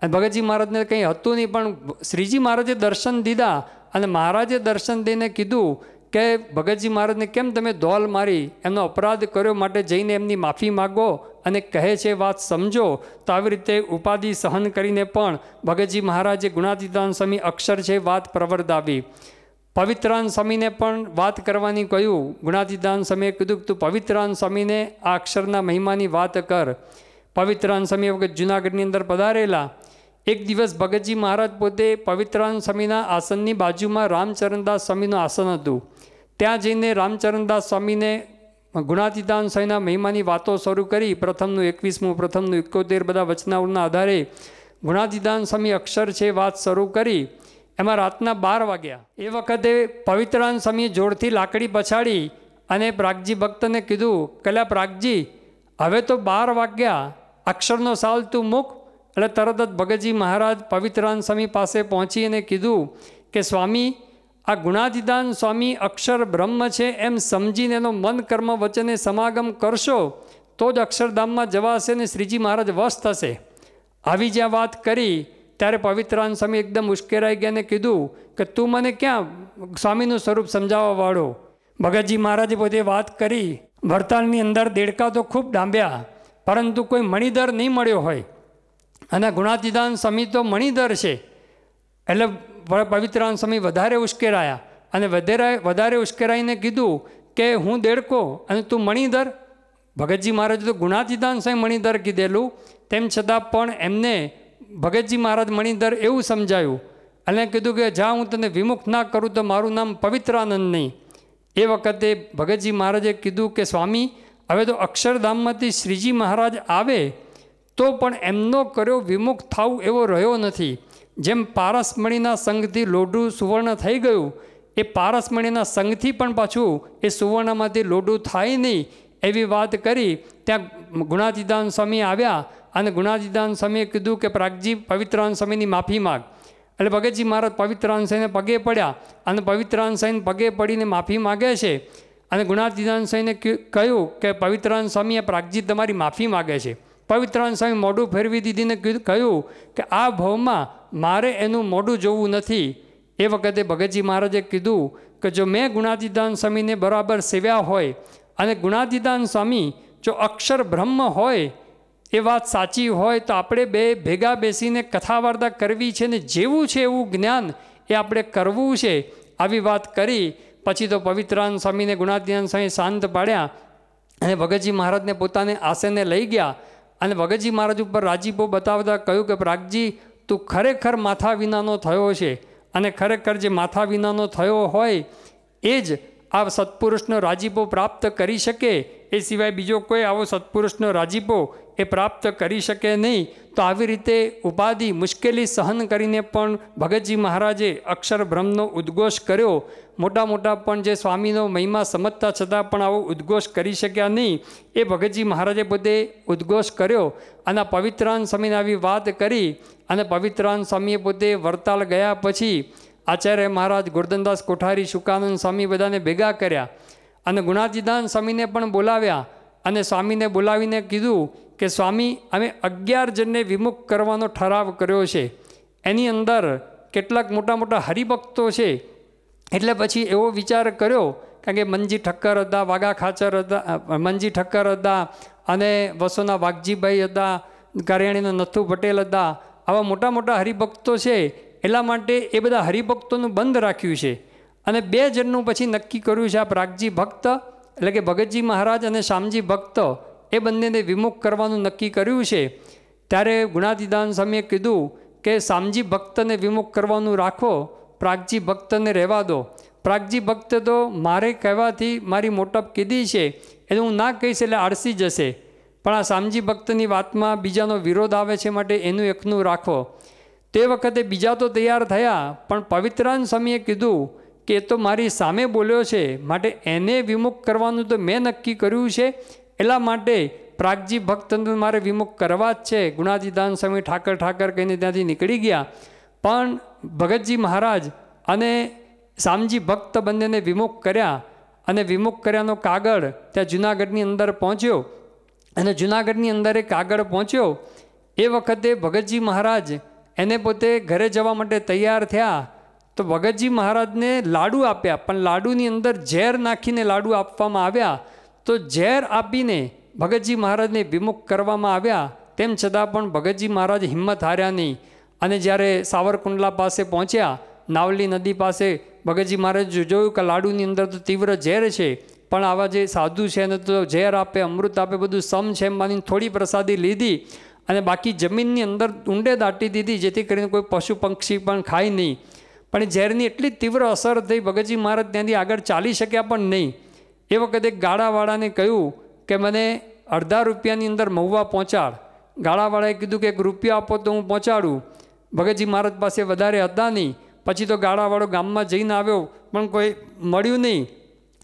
અને ભગતજી મહારાજને કંઈ હતું નહીં પણ શ્રીજી મહારાજે દર્શન દીધા અને મહારાજે દર્શન દઈને કીધું કે ભગતજી મહારાજને કેમ તમે દોલ મારી એમનો અપરાધ કર્યો માટે જઈને એમની માફી માગો અને કહે છે વાત સમજો તો આવી રીતે ઉપાધિ સહન કરીને પણ ભગતજી મહારાજે ગુણાતીતાન સ્વામી અક્ષર છે વાત પ્રવર્તાવી પવિત્રાન સ્વામીને પણ વાત કરવાની કહ્યું ગુણાતીદાન સ્વામીએ કીધું કે તું પવિત્રાન સ્વામીને આ અક્ષરના મહિમાની વાત કર પવિત્રાન સ્વામી વખત જુનાગઢની અંદર પધારેલા એક દિવસ ભગતજી મહારાજ પોતે પવિત્રાન સ્વામીના આસનની બાજુમાં રામચરણદાસ સ્વામીનું આસન હતું ત્યાં જઈને રામચરણદાસ સ્વામીને ગુણાતીતાન સ્વામીના મહિમાની વાતો શરૂ કરી પ્રથમનું એકવીસમું પ્રથમનું એકોતેર બધા વચનાઓના આધારે ગુણાતીદાન સ્વામી અક્ષર છે વાત શરૂ કરી એમાં રાતના બાર વાગ્યા એ વખતે પવિત્રાન સ્વામીએ જોરથી લાકડી પછાડી અને પ્રાગજી ભક્તને કીધું કલા પ્રાગજી હવે તો બાર વાગ્યા અક્ષરનો સાલ તું મૂક એટલે તરત જ ભગતજી મહારાજ પવિત્રાન સ્વામી પાસે પહોંચીને કીધું કે સ્વામી આ ગુણાધિદાન સ્વામી અક્ષર બ્રહ્મ છે એમ સમજીને એનો મન કર્મ વચને સમાગમ કરશો તો જ અક્ષરધામમાં જવાશે ને શ્રીજી મહારાજ વશ થશે આવી જ્યાં વાત કરી ત્યારે પવિત્રાન સ્વામી એકદમ ઉશ્કેરાઈ ગયા ને કીધું કે તું મને ક્યાં સ્વામીનું સ્વરૂપ સમજાવવા વાળો ભગતજી મહારાજે પોતે વાત કરી વડતાલની અંદર દેડકા તો ખૂબ ડાંબ્યા પરંતુ કોઈ મણિદર નહીં મળ્યો હોય અને ગુણાતીતાન સમી તો મણિદર છે એટલે પવિત્રાન સમી વધારે ઉશ્કેરાયા અને વધારે વધારે ઉશ્કેરાઈને કીધું કે હું દેડકો અને તું મણિદર ભગતજી મહારાજ તો ગુણાતીતાન સમી મણિદર કીધેલું તેમ છતાં પણ એમને ભગતજી મહારાજ મણિદર એવું સમજાયું અને કીધું કે જા હું તને વિમુખ ના કરું તો મારું નામ પવિત્રાનંદ નહીં એ વખતે ભગતજી મહારાજે કીધું કે સ્વામી હવે તો અક્ષરધામમાંથી શ્રીજી મહારાજ આવે તો પણ એમનો કર્યો વિમુખ થાવ એવો રહ્યો નથી જેમ પારસમણીના સંઘથી લોઢું સુવર્ણ થઈ ગયું એ પારસમણીના સંઘથી પણ પાછું એ સુવર્ણમાંથી લોઢું થાય નહીં એવી વાત કરી ત્યાં ગુણાતીદાન સ્વામી આવ્યા અને ગુણાતીદાન સ્વામીએ કીધું કે પ્રાગજી પવિત્રાન સ્વામીની માફી માગ એટલે ભગતજી મહારાજ પવિત્રાન સ્વામીને પગે પડ્યા અને પવિત્રાન સ્વામીને પગે પડીને માફી માગે છે અને ગુણાતીદાન સ્વામીને કહ્યું કે પવિત્રાન સ્વામીએ પ્રાગજી તમારી માફી માગે છે પવિત્રાન સ્વામી મોઢું ફેરવી દીધીને કહ્યું કે આ ભાવમાં મારે એનું મોઢું જોવું નથી એ વખતે ભગતજી મહારાજે કીધું કે જો મેં ગુણાતીદાન સ્વામીને બરાબર સેવ્યા હોય અને ગુણાતીદાન સ્વામી જો અક્ષર બ્રહ્મ હોય એ વાત સાચી હોય તો આપણે બે ભેગા બેસીને કથાવાર્તા કરવી છે ને જેવું છે એવું જ્ઞાન એ આપણે કરવું છે આવી વાત કરી પછી તો પવિત્રાન સ્વામીને ગુણાતીદાન સ્વામી શાંત પાડ્યા અને ભગતજી મહારાજને પોતાને આસને લઈ ગયા અને ભગતજી મહારાજ ઉપર રાજીપો બતાવતા કહ્યું કે પ્રાગજી તું ખરેખર માથા વિનાનો થયો છે અને ખરેખર જે માથા વિનાનો થયો હોય એ જ આ સત્પુરુષનો રાજીપો પ્રાપ્ત કરી શકે એ સિવાય બીજો કોઈ આવો સત્પુરુષનો રાજીપો એ પ્રાપ્ત કરી શકે નહીં તો આવી રીતે ઉપાધિ મુશ્કેલી સહન કરીને પણ ભગતજી મહારાજે અક્ષર બ્રહ્મનો ઉદ્ઘોષ કર્યો મોટા મોટા પણ જે સ્વામીનો મહિમા સમજતા છતાં પણ આવો ઉદ્ઘોષ કરી શક્યા નહીં એ ભગતજી મહારાજે પોતે ઉદ્ઘોષ કર્યો અને પવિત્રાન સ્વામીને આવી વાત કરી અને પવિત્રાન સ્વામીએ પોતે વરતાલ ગયા પછી આચાર્ય મહારાજ ગોરધનદાસ કોઠારી શુકાનંદ સ્વામી બધાને ભેગા કર્યા અને ગુણાતીદાન સ્વામીને પણ બોલાવ્યા અને સ્વામીને બોલાવીને કીધું કે સ્વામી અમે અગિયાર જણને વિમુખ કરવાનો ઠરાવ કર્યો છે એની અંદર કેટલાક મોટા મોટા હરિભક્તો છે એટલે પછી એવો વિચાર કર્યો કારણ કે મનજી ઠક્કર હતા વાઘા ખાચર હતા મનજી ઠક્કર હતા અને વસોના વાઘજીભાઈ હતા કારિયાણીના નથુ પટેલ હતા આવા મોટા મોટા હરિભક્તો છે એટલા માટે એ બધા હરિભક્તોનું બંધ રાખ્યું છે અને બે જણનું પછી નક્કી કર્યું છે આ પ્રાગજી ભક્ત એટલે કે ભગતજી મહારાજ અને શામજી ભક્ત એ બંનેને વિમુખ કરવાનું નક્કી કર્યું છે ત્યારે ગુણાતીદાન સમયે કીધું કે સામજી ભક્તને વિમુખ કરવાનું રાખો પ્રાગજી ભક્તને રહેવા દો પ્રાગજી ભક્ત તો મારે કહેવાથી મારી મોટપ કીધી છે એનું હું ના કહીશ એટલે આળસી જશે પણ આ સામજી ભક્તની વાતમાં બીજાનો વિરોધ આવે છે માટે એનું એકનું રાખો તે વખતે બીજા તો તૈયાર થયા પણ પવિત્રાન સમયે કીધું કે એ તો મારી સામે બોલ્યો છે માટે એને વિમુખ કરવાનું તો મેં નક્કી કર્યું છે એટલા માટે પ્રાગજી ભક્તને મારે વિમુખ કરવા જ છે ગુણાજીદાન સ્વામી ઠાકર ઠાકર કહીને ત્યાંથી નીકળી ગયા પણ ભગતજી મહારાજ અને શામજી ભક્ત બંનેને વિમુખ કર્યા અને વિમુખ કર્યાનો કાગળ ત્યાં જુનાગઢની અંદર પહોંચ્યો અને જુનાગઢની અંદર એ કાગળ પહોંચ્યો એ વખતે ભગતજી મહારાજ એને પોતે ઘરે જવા માટે તૈયાર થયા તો ભગતજી મહારાજને લાડુ આપ્યા પણ લાડુની અંદર ઝેર નાખીને લાડુ આપવામાં આવ્યા તો ઝેર આપીને ભગતજી મહારાજને વિમુખ કરવામાં આવ્યા તેમ છતાં પણ ભગતજી મહારાજ હિંમત હાર્યા નહીં અને જ્યારે સાવરકુંડલા પાસે પહોંચ્યા નાવલી નદી પાસે ભગતજી મહારાજ જોયું કે લાડુની અંદર તો તીવ્ર ઝેર છે પણ આવા જે સાધુ છે એને તો ઝેર આપે અમૃત આપે બધું સમ છે એમ માની થોડી પ્રસાદી લીધી અને બાકી જમીનની અંદર ઊંડે દાટી દીધી જેથી કરીને કોઈ પશુ પંક્ષી પણ ખાય નહીં પણ ઝેરની એટલી તીવ્ર અસર થઈ ભગતજી મહારાજ ત્યાંથી આગળ ચાલી શક્યા પણ નહીં એ વખતે ગાળાવાળાને કહ્યું કે મને અડધા રૂપિયાની અંદર મહુવા પહોંચાડ ગાળાવાળાએ કીધું કે એક રૂપિયા આપો તો હું પહોંચાડું ભગતજી મહારાજ પાસે વધારે હતા નહીં પછી તો ગાળાવાળો ગામમાં જઈને આવ્યો પણ કોઈ મળ્યું નહીં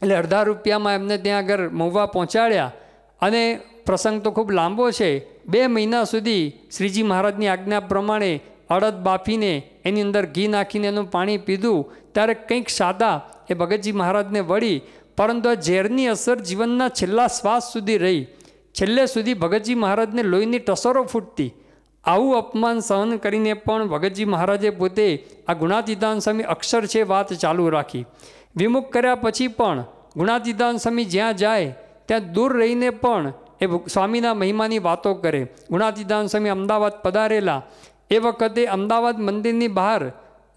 એટલે અડધા રૂપિયામાં એમને ત્યાં આગળ મહુવા પહોંચાડ્યા અને પ્રસંગ તો ખૂબ લાંબો છે બે મહિના સુધી શ્રીજી મહારાજની આજ્ઞા પ્રમાણે અડદ બાફીને એની અંદર ઘી નાખીને એનું પાણી પીધું ત્યારે કંઈક સાદા એ ભગતજી મહારાજને વળી પરંતુ આ ઝેરની અસર જીવનના છેલ્લા શ્વાસ સુધી રહી છેલ્લે સુધી ભગતજી મહારાજને લોહીની ટસરો ફૂટતી આવું અપમાન સહન કરીને પણ ભગતજી મહારાજે પોતે આ ગુણાતીતાન સ્વામી અક્ષર છે વાત ચાલુ રાખી વિમુખ કર્યા પછી પણ ગુણાતીતાન સ્વામી જ્યાં જાય ત્યાં દૂર રહીને પણ એ સ્વામીના મહિમાની વાતો કરે ગુણાતીતાન સ્વામી અમદાવાદ પધારેલા એ વખતે અમદાવાદ મંદિરની બહાર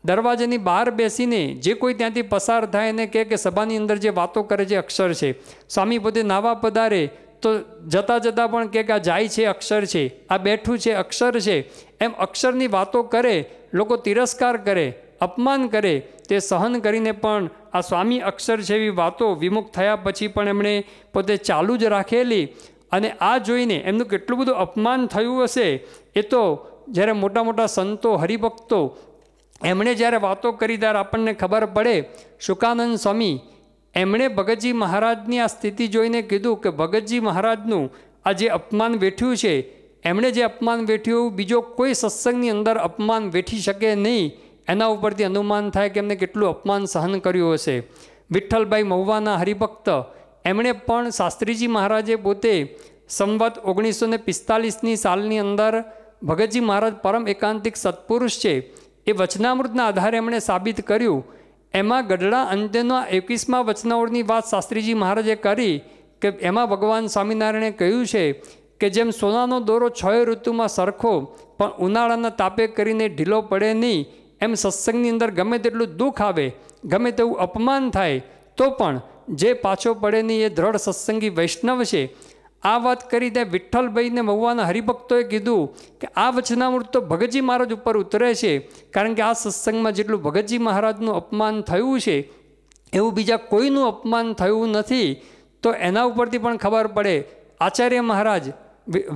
દરવાજાની બહાર બેસીને જે કોઈ ત્યાંથી પસાર થાય અને કહે કે સભાની અંદર જે વાતો કરે છે અક્ષર છે સ્વામી પોતે નાવા પધારે તો જતાં જતાં પણ કહે કે આ જાય છે અક્ષર છે આ બેઠું છે અક્ષર છે એમ અક્ષરની વાતો કરે લોકો તિરસ્કાર કરે અપમાન કરે તે સહન કરીને પણ આ સ્વામી અક્ષર જેવી વાતો વિમુખ થયા પછી પણ એમણે પોતે ચાલુ જ રાખેલી અને આ જોઈને એમનું કેટલું બધું અપમાન થયું હશે એ તો જ્યારે મોટા મોટા સંતો હરિભક્તો એમણે જ્યારે વાતો કરી ત્યારે આપણને ખબર પડે શુકાનંદ સ્વામી એમણે ભગતજી મહારાજની આ સ્થિતિ જોઈને કીધું કે ભગતજી મહારાજનું આ જે અપમાન વેઠ્યું છે એમણે જે અપમાન વેઠ્યું બીજો કોઈ સત્સંગની અંદર અપમાન વેઠી શકે નહીં એના ઉપરથી અનુમાન થાય કે એમને કેટલું અપમાન સહન કર્યું હશે વિઠ્ઠલભાઈ મહુવાના હરિભક્ત એમણે પણ શાસ્ત્રીજી મહારાજે પોતે સંવત ઓગણીસો ને પિસ્તાલીસની સાલની અંદર ભગતજી મહારાજ પરમ એકાંતિક સત્પુરુષ છે એ વચનામૃતના આધારે એમણે સાબિત કર્યું એમાં ગઢડા અંતેના એકવીસમાં વચનાઓળની વાત શાસ્ત્રીજી મહારાજે કરી કે એમાં ભગવાન સ્વામિનારાયણે કહ્યું છે કે જેમ સોનાનો દોરો છ ઋતુમાં સરખો પણ ઉનાળાના તાપે કરીને ઢીલો પડે નહીં એમ સત્સંગની અંદર ગમે તેટલું દુઃખ આવે ગમે તેવું અપમાન થાય તો પણ જે પાછો પડે નહીં એ દ્રઢ સત્સંગી વૈષ્ણવ છે આ વાત કરી ત્યાં વિઠ્ઠલભાઈને મહુવાના હરિભક્તોએ કીધું કે આ વચનામૃત તો ભગતજી મહારાજ ઉપર ઉતરે છે કારણ કે આ સત્સંગમાં જેટલું ભગતજી મહારાજનું અપમાન થયું છે એવું બીજા કોઈનું અપમાન થયું નથી તો એના ઉપરથી પણ ખબર પડે આચાર્ય મહારાજ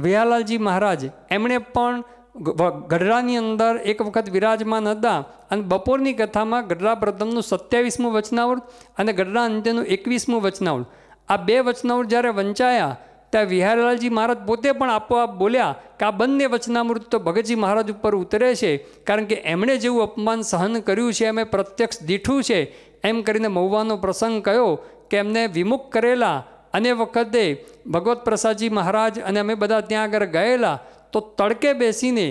વિહાલાલજી મહારાજ એમણે પણ ગઢડાની અંદર એક વખત વિરાજમાન હતા અને બપોરની કથામાં ગઢડા પ્રથમનું સત્યાવીસમું વચનાવળ અને ગઢડા અંતેનું એકવીસમું વચનાવળ આ બે વચનાવૃત જ્યારે વંચાયા ત્યાં વિહારલાલજી મહારાજ પોતે પણ આપોઆપ બોલ્યા કે આ બંને વચનામૃત તો ભગતજી મહારાજ ઉપર ઉતરે છે કારણ કે એમણે જેવું અપમાન સહન કર્યું છે એમ પ્રત્યક્ષ દીઠું છે એમ કરીને મહુવાનો પ્રસંગ કયો કે એમને વિમુખ કરેલા અને વખતે ભગવત પ્રસાદજી મહારાજ અને અમે બધા ત્યાં આગળ ગયેલા તો તડકે બેસીને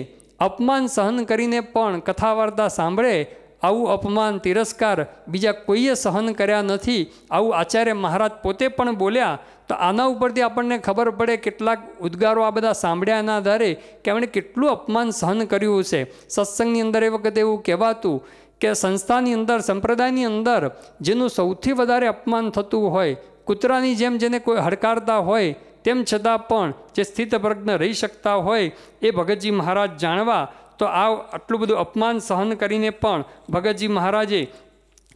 અપમાન સહન કરીને પણ કથા વાર્તા સાંભળે આવું અપમાન તિરસ્કાર બીજા કોઈએ સહન કર્યા નથી આવું આચાર્ય મહારાજ પોતે પણ બોલ્યા તો આના ઉપરથી આપણને ખબર પડે કેટલાક ઉદ્ગારો આ બધા સાંભળ્યા એના આધારે કે એમણે કેટલું અપમાન સહન કર્યું છે સત્સંગની અંદર એ વખતે એવું કહેવાતું કે સંસ્થાની અંદર સંપ્રદાયની અંદર જેનું સૌથી વધારે અપમાન થતું હોય કૂતરાની જેમ જેને કોઈ હડકારતા હોય તેમ છતાં પણ જે સ્થિત પ્રજ્ઞ રહી શકતા હોય એ ભગતજી મહારાજ જાણવા તો આ આટલું બધું અપમાન સહન કરીને પણ ભગતજી મહારાજે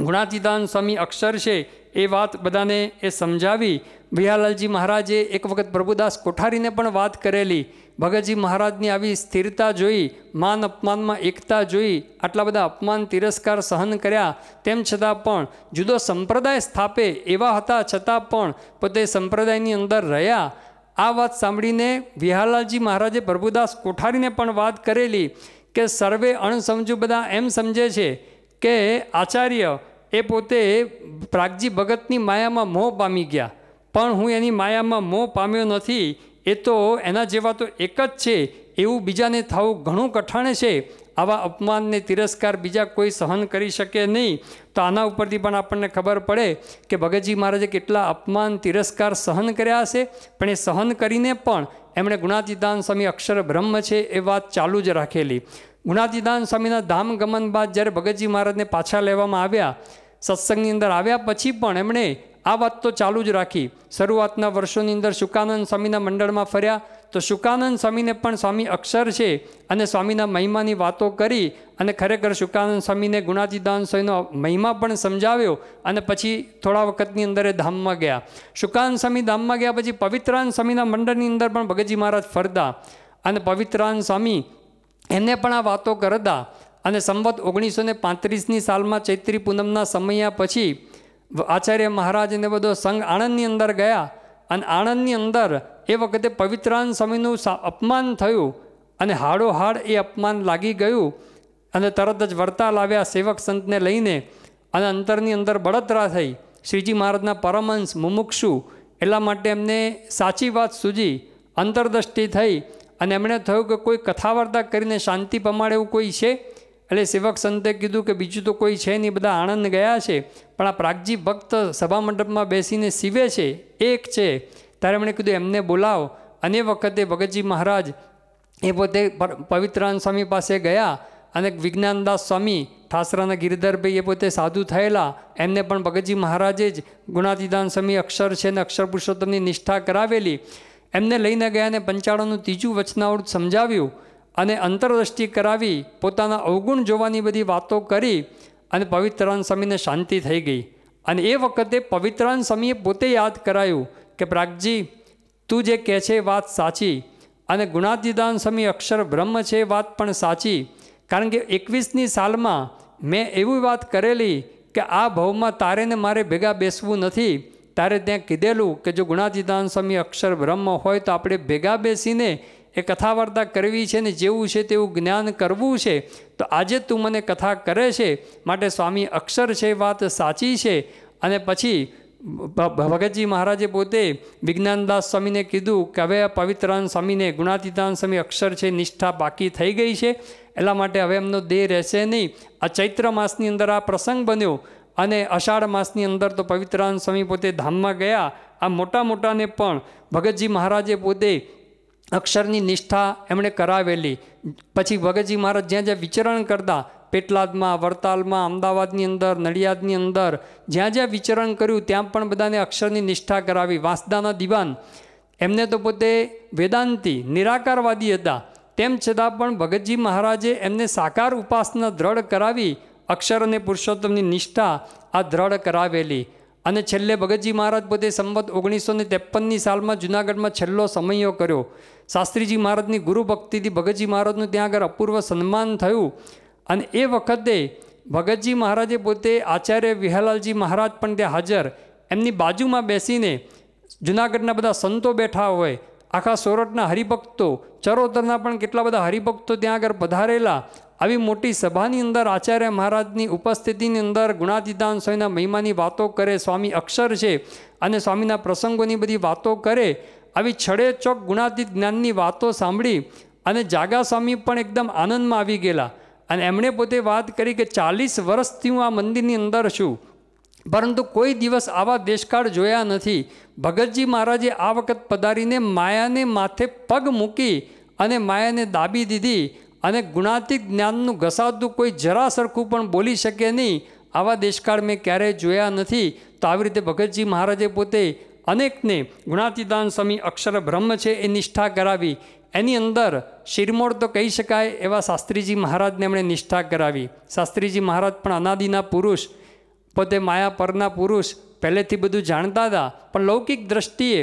ગુણાતીદાન સ્વામી અક્ષર છે એ વાત બધાને એ સમજાવી વિહાલાલજી મહારાજે એક વખત પ્રભુદાસ કોઠારીને પણ વાત કરેલી ભગતજી મહારાજની આવી સ્થિરતા જોઈ માન અપમાનમાં એકતા જોઈ આટલા બધા અપમાન તિરસ્કાર સહન કર્યા તેમ છતાં પણ જુદો સંપ્રદાય સ્થાપે એવા હતા છતાં પણ પોતે સંપ્રદાયની અંદર રહ્યા આ વાત સાંભળીને વિહાલાલજી મહારાજે પ્રભુદાસ કોઠારીને પણ વાત કરેલી કે સર્વે અણસમજુ બધા એમ સમજે છે કે આચાર્ય એ પોતે પ્રાગજી ભગતની માયામાં મોં પામી ગયા પણ હું એની માયામાં મોં પામ્યો નથી એ તો એના જેવા તો એક જ છે એવું બીજાને થવું ઘણું કઠણ છે આવા અપમાનને તિરસ્કાર બીજા કોઈ સહન કરી શકે નહીં તો આના ઉપરથી પણ આપણને ખબર પડે કે ભગતજી મહારાજે કેટલા અપમાન તિરસ્કાર સહન કર્યા હશે પણ એ સહન કરીને પણ એમણે ગુણાતિદાન સ્વામી અક્ષર બ્રહ્મ છે એ વાત ચાલુ જ રાખેલી ગુણાતિદાન સ્વામીના ધામ ગમન બાદ જ્યારે ભગતજી મહારાજને પાછા લેવામાં આવ્યા સત્સંગની અંદર આવ્યા પછી પણ એમણે આ વાત તો ચાલુ જ રાખી શરૂઆતના વર્ષોની અંદર શુકાનંદ સ્વામીના મંડળમાં ફર્યા તો શુકાનંદ સ્વામીને પણ સ્વામી અક્ષર છે અને સ્વામીના મહિમાની વાતો કરી અને ખરેખર શુકાનંદ સ્વામીને ગુણાતીદાન સ્વામીનો મહિમા પણ સમજાવ્યો અને પછી થોડા વખતની અંદર એ ધામમાં ગયા શુકાનંદ સ્વામી ધામમાં ગયા પછી પવિત્રાન સ્વામીના મંડળની અંદર પણ ભગતજી મહારાજ ફરતા અને પવિત્રાન સ્વામી એને પણ આ વાતો કરતા અને સંવત ઓગણીસો ને પાંત્રીસની સાલમાં ચૈત્રી પૂનમના સમયા પછી આચાર્ય મહારાજને બધો સંઘ આણંદની અંદર ગયા અને આણંદની અંદર એ વખતે પવિત્રાન સ્વામીનું અપમાન થયું અને હાડોહાડ એ અપમાન લાગી ગયું અને તરત જ વડતાલ આવ્યા સેવક સંતને લઈને અને અંતરની અંદર બળતરા થઈ શ્રીજી મહારાજના પરમહંસ મુમુક્ષુ એટલા માટે એમને સાચી વાત સૂજી અંતરદૃષ્ટિ થઈ અને એમણે થયું કે કોઈ કથાવાર્તા કરીને શાંતિ પમાડે એવું કોઈ છે એટલે સેવક સંતે કીધું કે બીજું તો કોઈ છે નહીં બધા આણંદ ગયા છે પણ આ પ્રાગજી ભક્ત સભા મંડપમાં બેસીને સીવે છે એક છે ત્યારે એમણે કીધું એમને બોલાવો અને વખતે ભગતજી મહારાજ એ પોતે પવિત્રાન સ્વામી પાસે ગયા અને વિજ્ઞાનદાસ સ્વામી ઠાસરાના ગિરધરભાઈ એ પોતે સાધુ થયેલા એમને પણ ભગતજી મહારાજે જ ગુણાતીદાન સ્વામી અક્ષર છે અને અક્ષર પુરુષોત્તમની નિષ્ઠા કરાવેલી એમને લઈને ગયા અને પંચાળાનું ત્રીજું વચનાવૃત સમજાવ્યું અને અંતરદ્રષ્ટિ કરાવી પોતાના અવગુણ જોવાની બધી વાતો કરી અને પવિત્રાન સ્વામીને શાંતિ થઈ ગઈ અને એ વખતે પવિત્રાન સ્વામીએ પોતે યાદ કરાયું કે પ્રાગજી તું જે કહે છે એ વાત સાચી અને ગુણાતીદાન સ્વામી અક્ષર બ્રહ્મ છે વાત પણ સાચી કારણ કે એકવીસની સાલમાં મેં એવી વાત કરેલી કે આ ભાવમાં તારે ને મારે ભેગા બેસવું નથી તારે ત્યાં કીધેલું કે જો ગુણાતીદાન સ્વામી અક્ષર બ્રહ્મ હોય તો આપણે ભેગા બેસીને એ કથાવાર્તા કરવી છે ને જેવું છે તેવું જ્ઞાન કરવું છે તો આજે તું મને કથા કરે છે માટે સ્વામી અક્ષર છે વાત સાચી છે અને પછી ભગતજી મહારાજે પોતે વિજ્ઞાનદાસ સ્વામીને કીધું કે હવે પવિત્રાન સ્વામીને ગુણાતીતાન સ્વામી અક્ષર છે નિષ્ઠા બાકી થઈ ગઈ છે એટલા માટે હવે એમનો દેહ રહેશે નહીં આ ચૈત્ર માસની અંદર આ પ્રસંગ બન્યો અને અષાઢ માસની અંદર તો પવિત્રાન સ્વામી પોતે ધામમાં ગયા આ મોટા મોટાને પણ ભગતજી મહારાજે પોતે અક્ષરની નિષ્ઠા એમણે કરાવેલી પછી ભગતજી મહારાજ જ્યાં જ્યાં વિચરણ કરતા પેટલાદમાં વડતાલમાં અમદાવાદની અંદર નડિયાદની અંદર જ્યાં જ્યાં વિચરણ કર્યું ત્યાં પણ બધાને અક્ષરની નિષ્ઠા કરાવી વાંસદાના દિવાન એમને તો પોતે વેદાંતિ નિરાકારવાદી હતા તેમ છતાં પણ ભગતજી મહારાજે એમને સાકાર ઉપાસના દ્રઢ કરાવી અક્ષર અને પુરુષોત્તમની નિષ્ઠા આ દ્રઢ કરાવેલી અને છેલ્લે ભગતજી મહારાજ પોતે સંવત ઓગણીસો ને ત્રેપનની સાલમાં જુનાગઢમાં છેલ્લો સમયો કર્યો શાસ્ત્રીજી મહારાજની ગુરુ ભક્તિથી ભગતજી મહારાજનું ત્યાં આગળ અપૂર્વ સન્માન થયું અને એ વખતે ભગતજી મહારાજે પોતે આચાર્ય વિહલાલજી મહારાજ પણ ત્યાં હાજર એમની બાજુમાં બેસીને જુનાગઢના બધા સંતો બેઠા હોય આખા સોરઠના હરિભક્તો ચરોતરના પણ કેટલા બધા હરિભક્તો ત્યાં આગળ પધારેલા આવી મોટી સભાની અંદર આચાર્ય મહારાજની ઉપસ્થિતિની અંદર ગુણાતીતાન સ્વામીના મહિમાની વાતો કરે સ્વામી અક્ષર છે અને સ્વામીના પ્રસંગોની બધી વાતો કરે આવી છડે ચોક ગુણાતીત જ્ઞાનની વાતો સાંભળી અને જાગા સ્વામી પણ એકદમ આનંદમાં આવી ગયેલા અને એમણે પોતે વાત કરી કે ચાલીસ વર્ષથી હું આ મંદિરની અંદર છું પરંતુ કોઈ દિવસ આવા દેશકાળ જોયા નથી ભગતજી મહારાજે આ વખત પધારીને માયાને માથે પગ મૂકી અને માયાને દાબી દીધી અને ગુણાતીત જ્ઞાનનું ઘસાતું કોઈ જરા સરખું પણ બોલી શકે નહીં આવા દેશકાળ મેં ક્યારેય જોયા નથી તો આવી રીતે ભગતજી મહારાજે પોતે અનેકને ગુણાતીતાન સ્વામી અક્ષર બ્રહ્મ છે એ નિષ્ઠા કરાવી એની અંદર શિરમોળ તો કહી શકાય એવા શાસ્ત્રીજી મહારાજને એમણે નિષ્ઠા કરાવી શાસ્ત્રીજી મહારાજ પણ અનાદિના પુરુષ પોતે માયા પરના પુરુષ પહેલેથી બધું જાણતા હતા પણ લૌકિક દ્રષ્ટિએ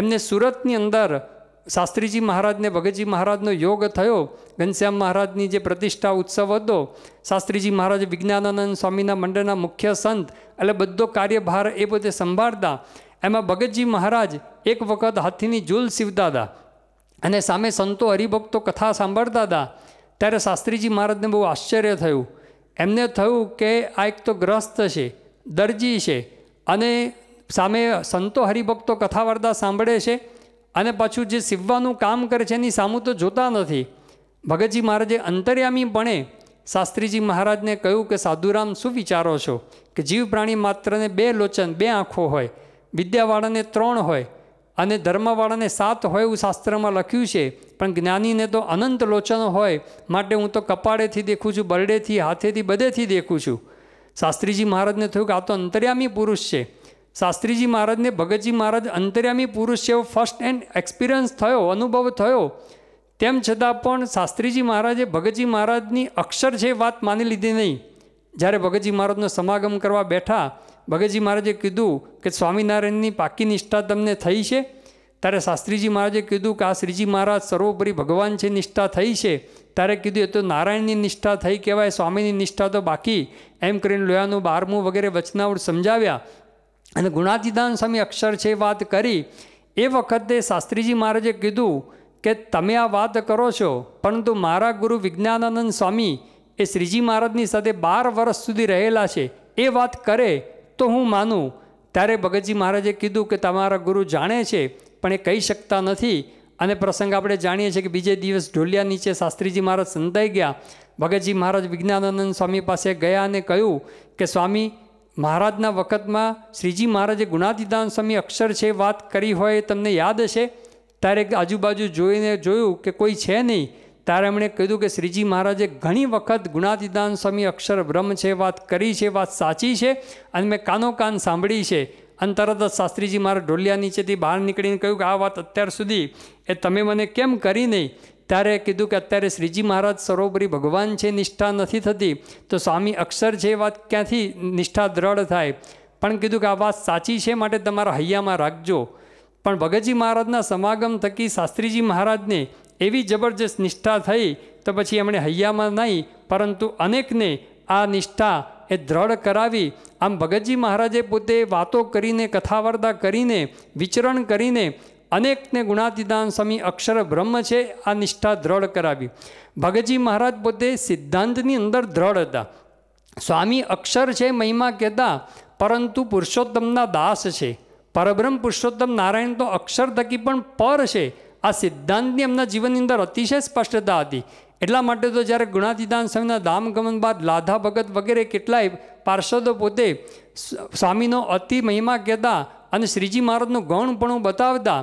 એમને સુરતની અંદર શાસ્ત્રીજી મહારાજને ભગતજી મહારાજનો યોગ થયો ઘનશ્યામ મહારાજની જે પ્રતિષ્ઠા ઉત્સવ હતો શાસ્ત્રીજી મહારાજ વિજ્ઞાનાનંદ સ્વામીના મંડળના મુખ્ય સંત એટલે બધો કાર્યભાર એ પોતે સંભાળતા એમાં ભગતજી મહારાજ એક વખત હાથીની જૂલ સીવતા હતા અને સામે સંતો હરિભક્તો કથા સાંભળતા હતા ત્યારે શાસ્ત્રીજી મહારાજને બહુ આશ્ચર્ય થયું એમને થયું કે આ એક તો ગ્રસ્ત છે દરજી છે અને સામે સંતો હરિભક્તો કથા વાર્તા સાંભળે છે અને પાછું જે સીવવાનું કામ કરે છે એની સામું તો જોતા નથી ભગતજી મહારાજે અંતર્યામીપણે શાસ્ત્રીજી મહારાજને કહ્યું કે સાધુરામ શું વિચારો છો કે જીવ પ્રાણી માત્રને બે લોચન બે આંખો હોય વિદ્યાવાળાને ત્રણ હોય અને ધર્મવાળાને સાત હોય એવું શાસ્ત્રમાં લખ્યું છે પણ જ્ઞાનીને તો અનંત લોચન હોય માટે હું તો કપાળેથી દેખું છું બરડેથી હાથેથી બધેથી દેખું છું શાસ્ત્રીજી મહારાજને થયું કે આ તો અંતર્યામી પુરુષ છે શાસ્ત્રીજી મહારાજને ભગતજી મહારાજ અંતર્યામી પુરુષ છે એવો ફર્સ્ટ એન્ડ એક્સપિરિયન્સ થયો અનુભવ થયો તેમ છતાં પણ શાસ્ત્રીજી મહારાજે ભગતજી મહારાજની અક્ષર છે વાત માની લીધી નહીં જ્યારે ભગતજી મહારાજનો સમાગમ કરવા બેઠા ભગતજી મહારાજે કીધું કે સ્વામિનારાયણની પાકી નિષ્ઠા તમને થઈ છે ત્યારે શાસ્ત્રીજી મહારાજે કીધું કે આ શ્રીજી મહારાજ સર્વોપરી ભગવાન છે નિષ્ઠા થઈ છે ત્યારે કીધું એ તો નારાયણની નિષ્ઠા થઈ કહેવાય સ્વામીની નિષ્ઠા તો બાકી એમ કરીને લોયાનું બારમું વગેરે વચનાવડ સમજાવ્યા અને ગુણાતીદાન સ્વામી અક્ષર છે વાત કરી એ વખતે શાસ્ત્રીજી મહારાજે કીધું કે તમે આ વાત કરો છો પરંતુ મારા ગુરુ વિજ્ઞાનાનંદ સ્વામી એ શ્રીજી મહારાજની સાથે બાર વર્ષ સુધી રહેલા છે એ વાત કરે તો હું માનું ત્યારે ભગતજી મહારાજે કીધું કે તમારા ગુરુ જાણે છે પણ એ કહી શકતા નથી અને પ્રસંગ આપણે જાણીએ છીએ કે બીજે દિવસ ઢોલિયા નીચે શાસ્ત્રીજી મહારાજ સંતાઈ ગયા ભગતજી મહારાજ વિજ્ઞાનાનંદ સ્વામી પાસે ગયા અને કહ્યું કે સ્વામી મહારાજના વખતમાં શ્રીજી મહારાજે ગુણાતીદાન સ્વામી અક્ષર છે વાત કરી હોય તમને યાદ હશે ત્યારે આજુબાજુ જોઈને જોયું કે કોઈ છે નહીં ત્યારે એમણે કીધું કે શ્રીજી મહારાજે ઘણી વખત ગુણાતિદાન સ્વામી અક્ષર બ્રહ્મ છે વાત કરી છે વાત સાચી છે અને મેં કાનો કાન સાંભળી છે અને તરત જ શાસ્ત્રીજી મારા ઢોલિયા નીચેથી બહાર નીકળીને કહ્યું કે આ વાત અત્યાર સુધી એ તમે મને કેમ કરી નહીં ત્યારે કીધું કે અત્યારે શ્રીજી મહારાજ સરોપરી ભગવાન છે નિષ્ઠા નથી થતી તો સ્વામી અક્ષર છે એ વાત ક્યાંથી નિષ્ઠા દ્રઢ થાય પણ કીધું કે આ વાત સાચી છે માટે તમારા હૈયામાં રાખજો પણ ભગતજી મહારાજના સમાગમ થકી શાસ્ત્રીજી મહારાજને એવી જબરજસ્ત નિષ્ઠા થઈ તો પછી એમણે હૈયામાં નહીં પરંતુ અનેકને આ નિષ્ઠા એ દ્રઢ કરાવી આમ ભગતજી મહારાજે પોતે વાતો કરીને કથાવાર્તા કરીને વિચરણ કરીને અનેકને ગુણાતિદાન સ્વામી અક્ષર બ્રહ્મ છે આ નિષ્ઠા દ્રઢ કરાવી ભગતજી મહારાજ પોતે સિદ્ધાંતની અંદર દ્રઢ હતા સ્વામી અક્ષર છે મહિમા કહેતા પરંતુ પુરુષોત્તમના દાસ છે પરબ્રહ્મ પુરુષોત્તમ નારાયણ તો અક્ષર થકી પણ પર છે આ સિદ્ધાંતની એમના જીવનની અંદર અતિશય સ્પષ્ટતા હતી એટલા માટે તો જ્યારે ગુણાતીતાન સ્વામીના દામગમન બાદ લાધા ભગત વગેરે કેટલાય પાર્ષદો પોતે સ્વામીનો અતિ મહિમા કહેતા અને શ્રીજી મહારાજનું ગૌણપણું બતાવતા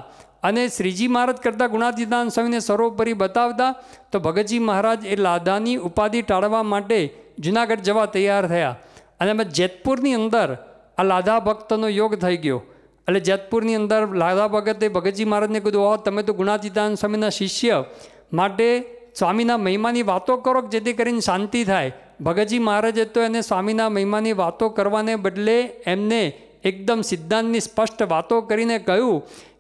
અને શ્રીજી મહારાજ કરતાં ગુણાતીતાન સ્વામીને સર્વોપરી બતાવતા તો ભગતજી મહારાજ એ લાધાની ઉપાધિ ટાળવા માટે જુનાગઢ જવા તૈયાર થયા અને અમે જેતપુરની અંદર આ લાધા ભક્તનો યોગ થઈ ગયો એટલે જેતપુરની અંદર લાલા ભગતે ભગતજી મહારાજને કીધું હો તમે તો ગુણાતીતાન સ્વામીના શિષ્ય માટે સ્વામીના મહિમાની વાતો કરો જેથી કરીને શાંતિ થાય ભગતજી મહારાજે તો એને સ્વામીના મહિમાની વાતો કરવાને બદલે એમને એકદમ સિદ્ધાંતની સ્પષ્ટ વાતો કરીને કહ્યું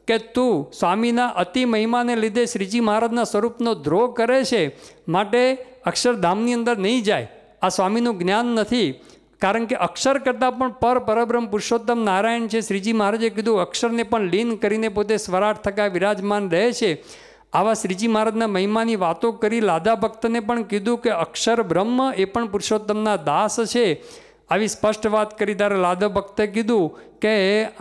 કે તું સ્વામીના અતિ મહિમાને લીધે શ્રીજી મહારાજના સ્વરૂપનો દ્રોહ કરે છે માટે અક્ષરધામની અંદર નહીં જાય આ સ્વામીનું જ્ઞાન નથી કારણ કે અક્ષર કરતાં પણ પર પરબ્રહ્મ પુરુષોત્તમ નારાયણ છે શ્રીજી મહારાજે કીધું અક્ષરને પણ લીન કરીને પોતે સ્વરાટ થકા વિરાજમાન રહે છે આવા શ્રીજી મહારાજના મહિમાની વાતો કરી લાદા ભક્તને પણ કીધું કે અક્ષર બ્રહ્મ એ પણ પુરુષોત્તમના દાસ છે આવી સ્પષ્ટ વાત કરી ત્યારે લાદા ભક્તે કીધું કે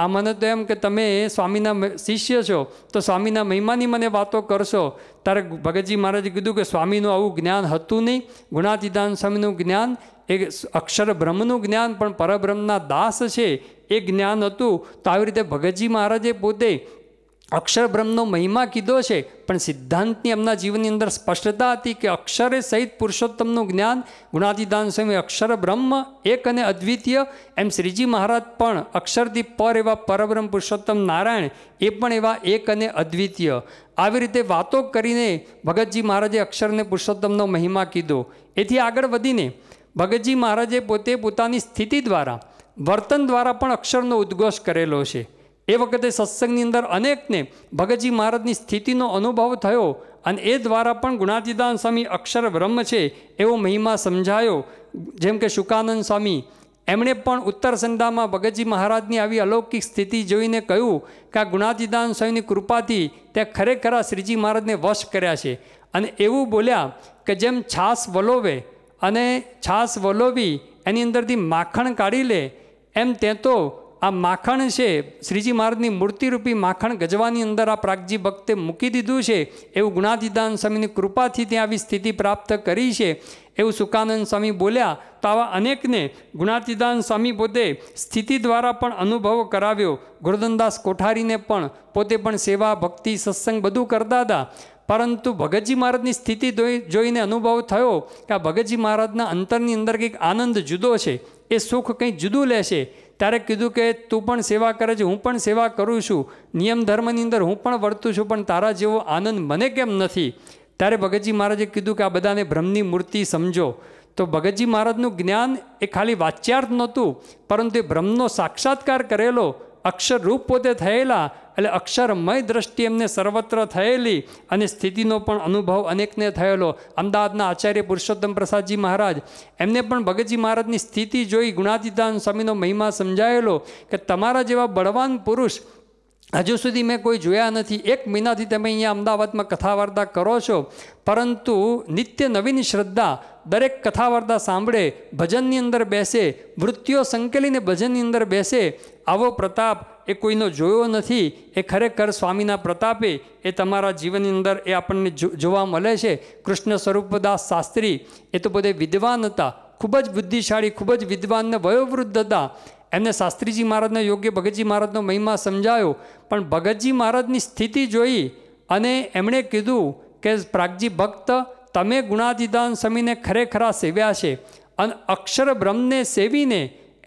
આ મને તો એમ કે તમે સ્વામીના શિષ્ય છો તો સ્વામીના મહિમાની મને વાતો કરશો ત્યારે ભગતજી મહારાજે કીધું કે સ્વામીનું આવું જ્ઞાન હતું નહીં ગુણાતીદાન સ્વામીનું જ્ઞાન એ અક્ષર બ્રહ્મનું જ્ઞાન પણ પરબ્રહ્મના દાસ છે એ જ્ઞાન હતું તો આવી રીતે ભગતજી મહારાજે પોતે અક્ષર બ્રહ્મનો મહિમા કીધો છે પણ સિદ્ધાંતની એમના જીવનની અંદર સ્પષ્ટતા હતી કે અક્ષરે સહિત પુરુષોત્તમનું જ્ઞાન ગુણાતીદાન સ્વામી અક્ષર બ્રહ્મ એક અને અદ્વિતીય એમ શ્રીજી મહારાજ પણ અક્ષરથી પર એવા પરબ્રહ્મ પુરુષોત્તમ નારાયણ એ પણ એવા એક અને અદ્વિતીય આવી રીતે વાતો કરીને ભગતજી મહારાજે અક્ષરને પુરુષોત્તમનો મહિમા કીધો એથી આગળ વધીને ભગતજી મહારાજે પોતે પોતાની સ્થિતિ દ્વારા વર્તન દ્વારા પણ અક્ષરનો ઉદ્ઘોષ કરેલો છે એ વખતે સત્સંગની અંદર અનેકને ભગતજી મહારાજની સ્થિતિનો અનુભવ થયો અને એ દ્વારા પણ ગુણાતીદાન સ્વામી અક્ષર બ્રહ્મ છે એવો મહિમા સમજાયો જેમ કે શુકાનંદ સ્વામી એમણે પણ ઉત્તર સંધામાં ભગતજી મહારાજની આવી અલૌકિક સ્થિતિ જોઈને કહ્યું કે આ ગુણાતીદાન સ્વામીની કૃપાથી તે ખરેખર શ્રીજી મહારાજને વશ કર્યા છે અને એવું બોલ્યા કે જેમ છાસ વલોવે અને છાશ વલોવી એની અંદરથી માખણ કાઢી લે એમ તે તો આ માખણ છે શ્રીજી મહારાજની મૂર્તિરૂપી માખણ ગજવાની અંદર આ પ્રાગજી ભક્તે મૂકી દીધું છે એવું ગુણાધિદાન સ્વામીની કૃપાથી ત્યાં આવી સ્થિતિ પ્રાપ્ત કરી છે એવું સુકાનંદ સ્વામી બોલ્યા તો આવા અનેકને ગુણાતીદાન સ્વામી પોતે સ્થિતિ દ્વારા પણ અનુભવ કરાવ્યો ગુરુદનદાસ કોઠારીને પણ પોતે પણ સેવા ભક્તિ સત્સંગ બધું કરતા હતા પરંતુ ભગતજી મહારાજની સ્થિતિ જોઈને અનુભવ થયો કે આ ભગતજી મહારાજના અંતરની અંદર કંઈક આનંદ જુદો છે એ સુખ કંઈક જુદું લેશે ત્યારે કીધું કે તું પણ સેવા કરે છે હું પણ સેવા કરું છું નિયમ ધર્મની અંદર હું પણ વર્તું છું પણ તારા જેવો આનંદ મને કેમ નથી ત્યારે ભગતજી મહારાજે કીધું કે આ બધાને ભ્રમની મૂર્તિ સમજો તો ભગતજી મહારાજનું જ્ઞાન એ ખાલી વાચ્યાર્થ નહોતું પરંતુ એ ભ્રમનો સાક્ષાત્કાર કરેલો અક્ષરરૂપ પોતે થયેલા એટલે અક્ષરમય દ્રષ્ટિ એમને સર્વત્ર થયેલી અને સ્થિતિનો પણ અનુભવ અનેકને થયેલો અમદાવાદના આચાર્ય પુરુષોત્તમ પ્રસાદજી મહારાજ એમને પણ ભગતજી મહારાજની સ્થિતિ જોઈ ગુણાતીતાન સ્વામીનો મહિમા સમજાયેલો કે તમારા જેવા બળવાન પુરુષ હજુ સુધી મેં કોઈ જોયા નથી એક મહિનાથી તમે અહીંયા અમદાવાદમાં કથાવાર્તા કરો છો પરંતુ નિત્ય નવીન શ્રદ્ધા દરેક કથા વાર્તા સાંભળે ભજનની અંદર બેસે વૃત્તિઓ સંકેલીને ભજનની અંદર બેસે આવો પ્રતાપ એ કોઈનો જોયો નથી એ ખરેખર સ્વામીના પ્રતાપે એ તમારા જીવનની અંદર એ આપણને જોવા મળે છે કૃષ્ણ સ્વરૂપદાસ શાસ્ત્રી એ તો બધે વિદ્વાન હતા ખૂબ જ બુદ્ધિશાળી ખૂબ જ વિદ્વાનને વયોવૃદ્ધ હતા એમને શાસ્ત્રીજી મહારાજને યોગ્ય ભગતજી મહારાજનો મહિમા સમજાયો પણ ભગતજી મહારાજની સ્થિતિ જોઈ અને એમણે કીધું કે પ્રાગજી ભક્ત તમે ગુણાધિદાન સમીને ખરેખરા સેવ્યા છે અને અક્ષર બ્રહ્મને સેવીને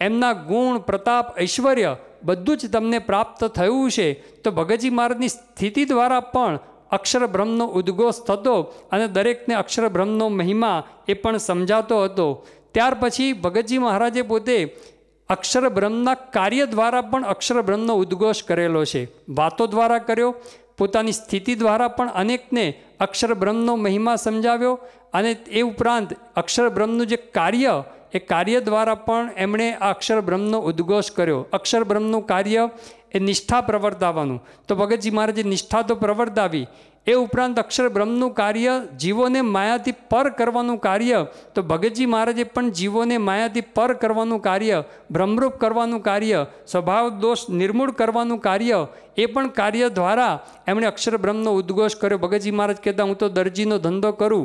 એમના ગુણ પ્રતાપ ઐશ્વર્ય બધું જ તમને પ્રાપ્ત થયું છે તો ભગતજી મહારાજની સ્થિતિ દ્વારા પણ અક્ષર બ્રહ્મનો ઉદ્ઘોષ થતો અને દરેકને અક્ષર બ્રહ્મનો મહિમા એ પણ સમજાતો હતો ત્યાર પછી ભગતજી મહારાજે પોતે અક્ષર કાર્ય દ્વારા પણ અક્ષર બ્રહ્મનો ઉદ્ઘોષ કરેલો છે વાતો દ્વારા કર્યો પોતાની સ્થિતિ દ્વારા પણ અનેકને અક્ષર મહિમા સમજાવ્યો અને એ ઉપરાંત અક્ષર જે કાર્ય એ કાર્ય દ્વારા પણ એમણે આ અક્ષર ઉદ્ઘોષ કર્યો અક્ષર કાર્ય એ નિષ્ઠા પ્રવર્તાવાનું તો ભગતજી મહારાજે નિષ્ઠા તો પ્રવર્તાવી એ ઉપરાંત અક્ષર બ્રહ્મનું કાર્ય જીવોને માયાથી પર કરવાનું કાર્ય તો ભગતજી મહારાજે પણ જીવોને માયાથી પર કરવાનું કાર્ય બ્રહ્મરૂપ કરવાનું કાર્ય સ્વભાવ દોષ નિર્મૂળ કરવાનું કાર્ય એ પણ કાર્ય દ્વારા એમણે અક્ષર બ્રહ્મનો ઉદ્ઘોષ કર્યો ભગતજી મહારાજ કહેતા હું તો દરજીનો ધંધો કરું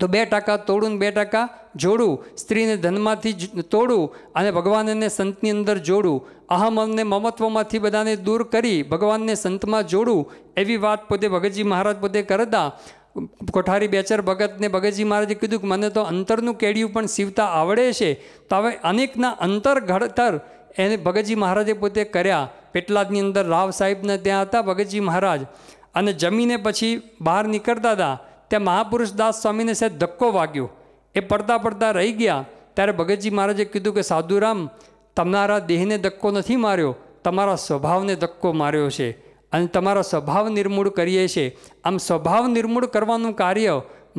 તો બે ટકા તોડું ને બે ટકા જોડું સ્ત્રીને ધનમાંથી તોડું અને ભગવાનને સંતની અંદર જોડું અહમ મમત્વમાંથી બધાને દૂર કરી ભગવાનને સંતમાં જોડું એવી વાત પોતે ભગતજી મહારાજ પોતે કરતા કોઠારી બેચર ભગતને ભગતજી મહારાજે કીધું કે મને તો અંતરનું કેડિયું પણ સીવતા આવડે છે તો હવે અનેકના અંતર ઘડતર એને ભગતજી મહારાજે પોતે કર્યા પેટલાદની અંદર રાવ સાહેબને ત્યાં હતા ભગતજી મહારાજ અને જમીને પછી બહાર નીકળતા હતા ત્યાં મહાપુરુષ દાસ સ્વામીને સાહેબ ધક્કો વાગ્યો એ પડતા પડતા રહી ગયા ત્યારે ભગતજી મહારાજે કીધું કે સાધુરામ તમારા દેહને ધક્કો નથી માર્યો તમારા સ્વભાવને ધક્કો માર્યો છે અને તમારા સ્વભાવ નિર્મૂળ કરીએ છીએ આમ સ્વભાવ નિર્મૂળ કરવાનું કાર્ય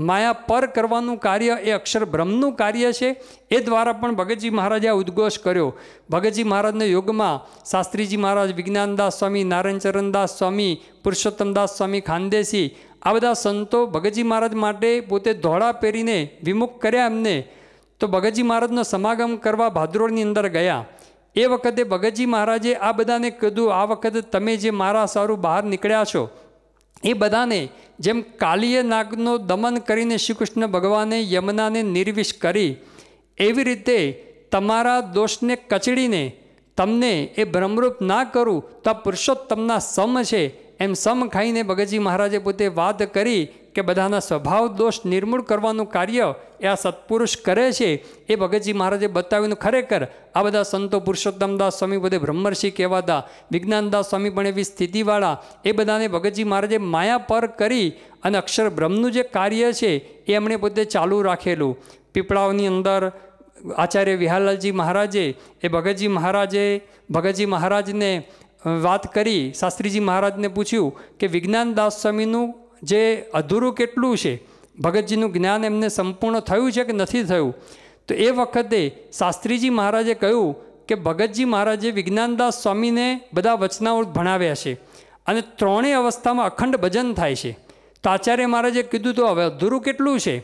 માયા પર કરવાનું કાર્ય એ અક્ષર બ્રહ્મનું કાર્ય છે એ દ્વારા પણ ભગતજી મહારાજે ઉદ્ઘોષ કર્યો ભગતજી મહારાજને યુગમાં શાસ્ત્રીજી મહારાજ વિજ્ઞાનદાસ સ્વામી નારાયણચરણદાસ સ્વામી પુરુષોત્તમદાસ સ્વામી ખાનદેશી આ બધા સંતો ભગતજી મહારાજ માટે પોતે ધોળા પહેરીને વિમુખ કર્યા એમને તો ભગતજી મહારાજનો સમાગમ કરવા ભાદરોળની અંદર ગયા એ વખતે ભગતજી મહારાજે આ બધાને કીધું આ વખતે તમે જે મારા સારું બહાર નીકળ્યા છો એ બધાને જેમ કાલીય નાગનો દમન કરીને શ્રી કૃષ્ણ ભગવાને યમુનાને નિર્વિષ કરી એવી રીતે તમારા દોષને કચડીને તમને એ ભ્રમરૂપ ના કરું તો આ પુરુષોત્તમના સમ છે એમ સમ ખાઈને ભગતજી મહારાજે પોતે વાત કરી કે બધાના સ્વભાવ દોષ નિર્મૂળ કરવાનું કાર્ય એ આ સત્પુરુષ કરે છે એ ભગતજી મહારાજે બતાવ્યું ખરેખર આ બધા સંતો પુરુષોત્તમદાસ સ્વામી બધે બ્રહ્મર્ષિ કહેવાતા વિજ્ઞાનદાસ સ્વામી પણ એવી સ્થિતિવાળા એ બધાને ભગતજી મહારાજે માયા પર કરી અને અક્ષર બ્રહ્મનું જે કાર્ય છે એ એમણે પોતે ચાલુ રાખેલું પીપળાઓની અંદર આચાર્ય વિહારલાલજી મહારાજે એ ભગતજી મહારાજે ભગતજી મહારાજને વાત કરી શાસ્ત્રીજી મહારાજને પૂછ્યું કે વિજ્ઞાનદાસ સ્વામીનું જે અધૂરું કેટલું છે ભગતજીનું જ્ઞાન એમને સંપૂર્ણ થયું છે કે નથી થયું તો એ વખતે શાસ્ત્રીજી મહારાજે કહ્યું કે ભગતજી મહારાજે વિજ્ઞાનદાસ સ્વામીને બધા વચનાઓ ભણાવ્યા છે અને ત્રણેય અવસ્થામાં અખંડ ભજન થાય છે તો આચાર્ય મહારાજે કીધું તો હવે અધૂરું કેટલું છે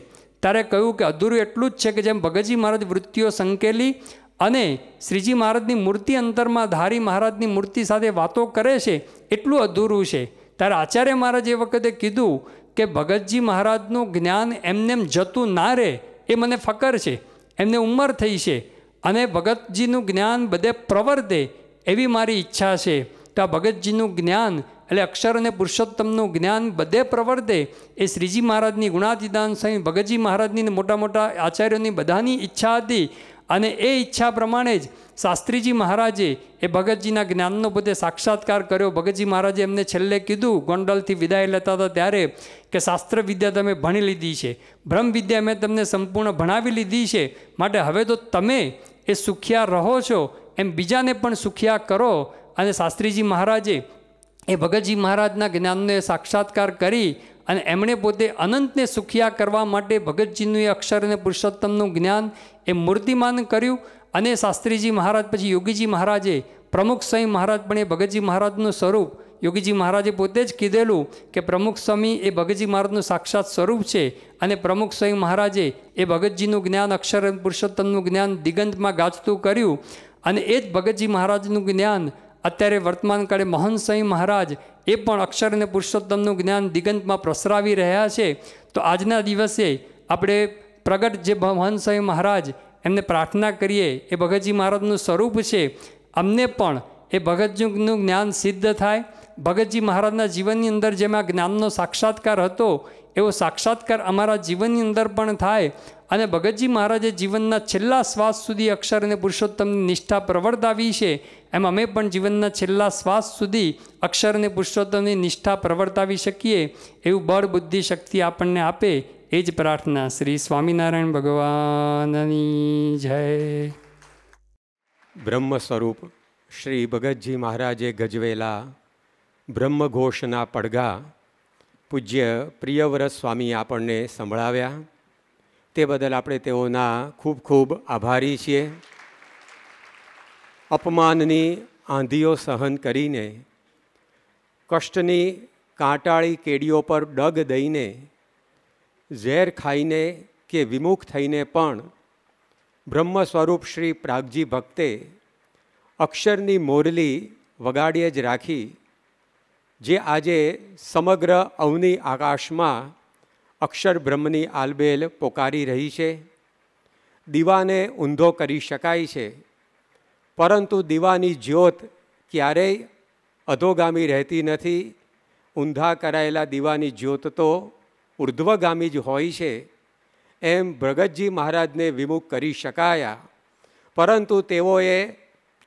ત્યારે કહ્યું કે અધૂરું એટલું જ છે કે જેમ ભગતજી મહારાજ વૃત્તિઓ સંકેલી અને શ્રીજી મહારાજની મૂર્તિ અંતરમાં ધારી મહારાજની મૂર્તિ સાથે વાતો કરે છે એટલું અધૂરું છે ત્યારે આચાર્ય મહારાજ એ વખતે કીધું કે ભગતજી મહારાજનું જ્ઞાન એમને જતું ના રહે એ મને ફકર છે એમને ઉંમર થઈ છે અને ભગતજીનું જ્ઞાન બધે પ્રવર્તે એવી મારી ઈચ્છા છે તો આ ભગતજીનું જ્ઞાન એટલે અક્ષર અને પુરુષોત્તમનું જ્ઞાન બધે પ્રવર્તે એ શ્રીજી મહારાજની ગુણાતીદાન સ્વામી ભગતજી મહારાજની મોટા મોટા આચાર્યોની બધાની ઈચ્છા હતી અને એ ઈચ્છા પ્રમાણે જ શાસ્ત્રીજી મહારાજે એ ભગતજીના જ્ઞાનનો પોતે સાક્ષાત્કાર કર્યો ભગતજી મહારાજે એમને છેલ્લે કીધું ગોંડલથી વિદાય લેતા હતા ત્યારે કે શાસ્ત્ર વિદ્યા તમે ભણી લીધી છે બ્રહ્મ વિદ્યા મેં તમને સંપૂર્ણ ભણાવી લીધી છે માટે હવે તો તમે એ સુખિયા રહો છો એમ બીજાને પણ સુખિયા કરો અને શાસ્ત્રીજી મહારાજે એ ભગતજી મહારાજના જ્ઞાનને સાક્ષાત્કાર કરી અને એમણે પોતે અનંતને સુખિયા કરવા માટે ભગતજીનું એ અક્ષર અને પુરુષોત્તમનું જ્ઞાન એ મૂર્તિમાન કર્યું અને શાસ્ત્રીજી મહારાજ પછી યોગીજી મહારાજે પ્રમુખ સ્વામી મહારાજ પણ એ ભગતજી મહારાજનું સ્વરૂપ યોગીજી મહારાજે પોતે જ કીધેલું કે પ્રમુખ સ્વામી એ ભગતજી મહારાજનું સાક્ષાત સ્વરૂપ છે અને પ્રમુખ સ્વામી મહારાજે એ ભગતજીનું જ્ઞાન અક્ષર પુરુષોત્તમનું જ્ઞાન દિગંતમાં ગાજતું કર્યું અને એ જ ભગતજી મહારાજનું જ્ઞાન અત્યારે વર્તમાન કાળે મહંત સ્વામી મહારાજ એ પણ અક્ષર અને પુરુષોત્તમનું જ્ઞાન દિગંતમાં પ્રસરાવી રહ્યા છે તો આજના દિવસે આપણે પ્રગટ જે ભવન મહારાજ એમને પ્રાર્થના કરીએ એ ભગતજી મહારાજનું સ્વરૂપ છે અમને પણ એ ભગતજીનું જ્ઞાન સિદ્ધ થાય ભગતજી મહારાજના જીવનની અંદર જેમાં જ્ઞાનનો સાક્ષાત્કાર હતો એવો સાક્ષાત્કાર અમારા જીવનની અંદર પણ થાય અને ભગતજી મહારાજે જીવનના છેલ્લા શ્વાસ સુધી અક્ષર અને પુરુષોત્તમની નિષ્ઠા પ્રવર્તાવી છે એમ અમે પણ જીવનના છેલ્લા શ્વાસ સુધી અક્ષર અને પુરુષોત્તમની નિષ્ઠા પ્રવર્તાવી શકીએ એવું બળ બુદ્ધિ શક્તિ આપણને આપે એ જ પ્રાર્થના શ્રી સ્વામિનારાયણ ભગવાનની જય બ્રહ્મ સ્વરૂપ શ્રી ભગતજી મહારાજે ગજવેલા બ્રહ્મઘોષના પડઘા પૂજ્ય પ્રિયવ્રત સ્વામી આપણને સંભળાવ્યા તે બદલ આપણે તેઓના ખૂબ ખૂબ આભારી છીએ અપમાનની આંધીઓ સહન કરીને કષ્ટની કાંટાળી કેડીઓ પર ડગ દઈને ઝેર ખાઈને કે વિમુખ થઈને પણ બ્રહ્મ સ્વરૂપ શ્રી પ્રાગજી ભક્તે અક્ષરની મોરલી વગાડીએ જ રાખી જે આજે સમગ્ર અવની આકાશમાં અક્ષર બ્રહ્મની આલબેલ પોકારી રહી છે દીવાને ઊંધો કરી શકાય છે પરંતુ દીવાની જ્યોત ક્યારેય અધોગામી રહેતી નથી ઊંધા કરાયેલા દીવાની જ્યોત તો ઉર્ધ્વગામી જ હોય છે એમ ભગતજી મહારાજને વિમુખ કરી શકાયા પરંતુ તેઓએ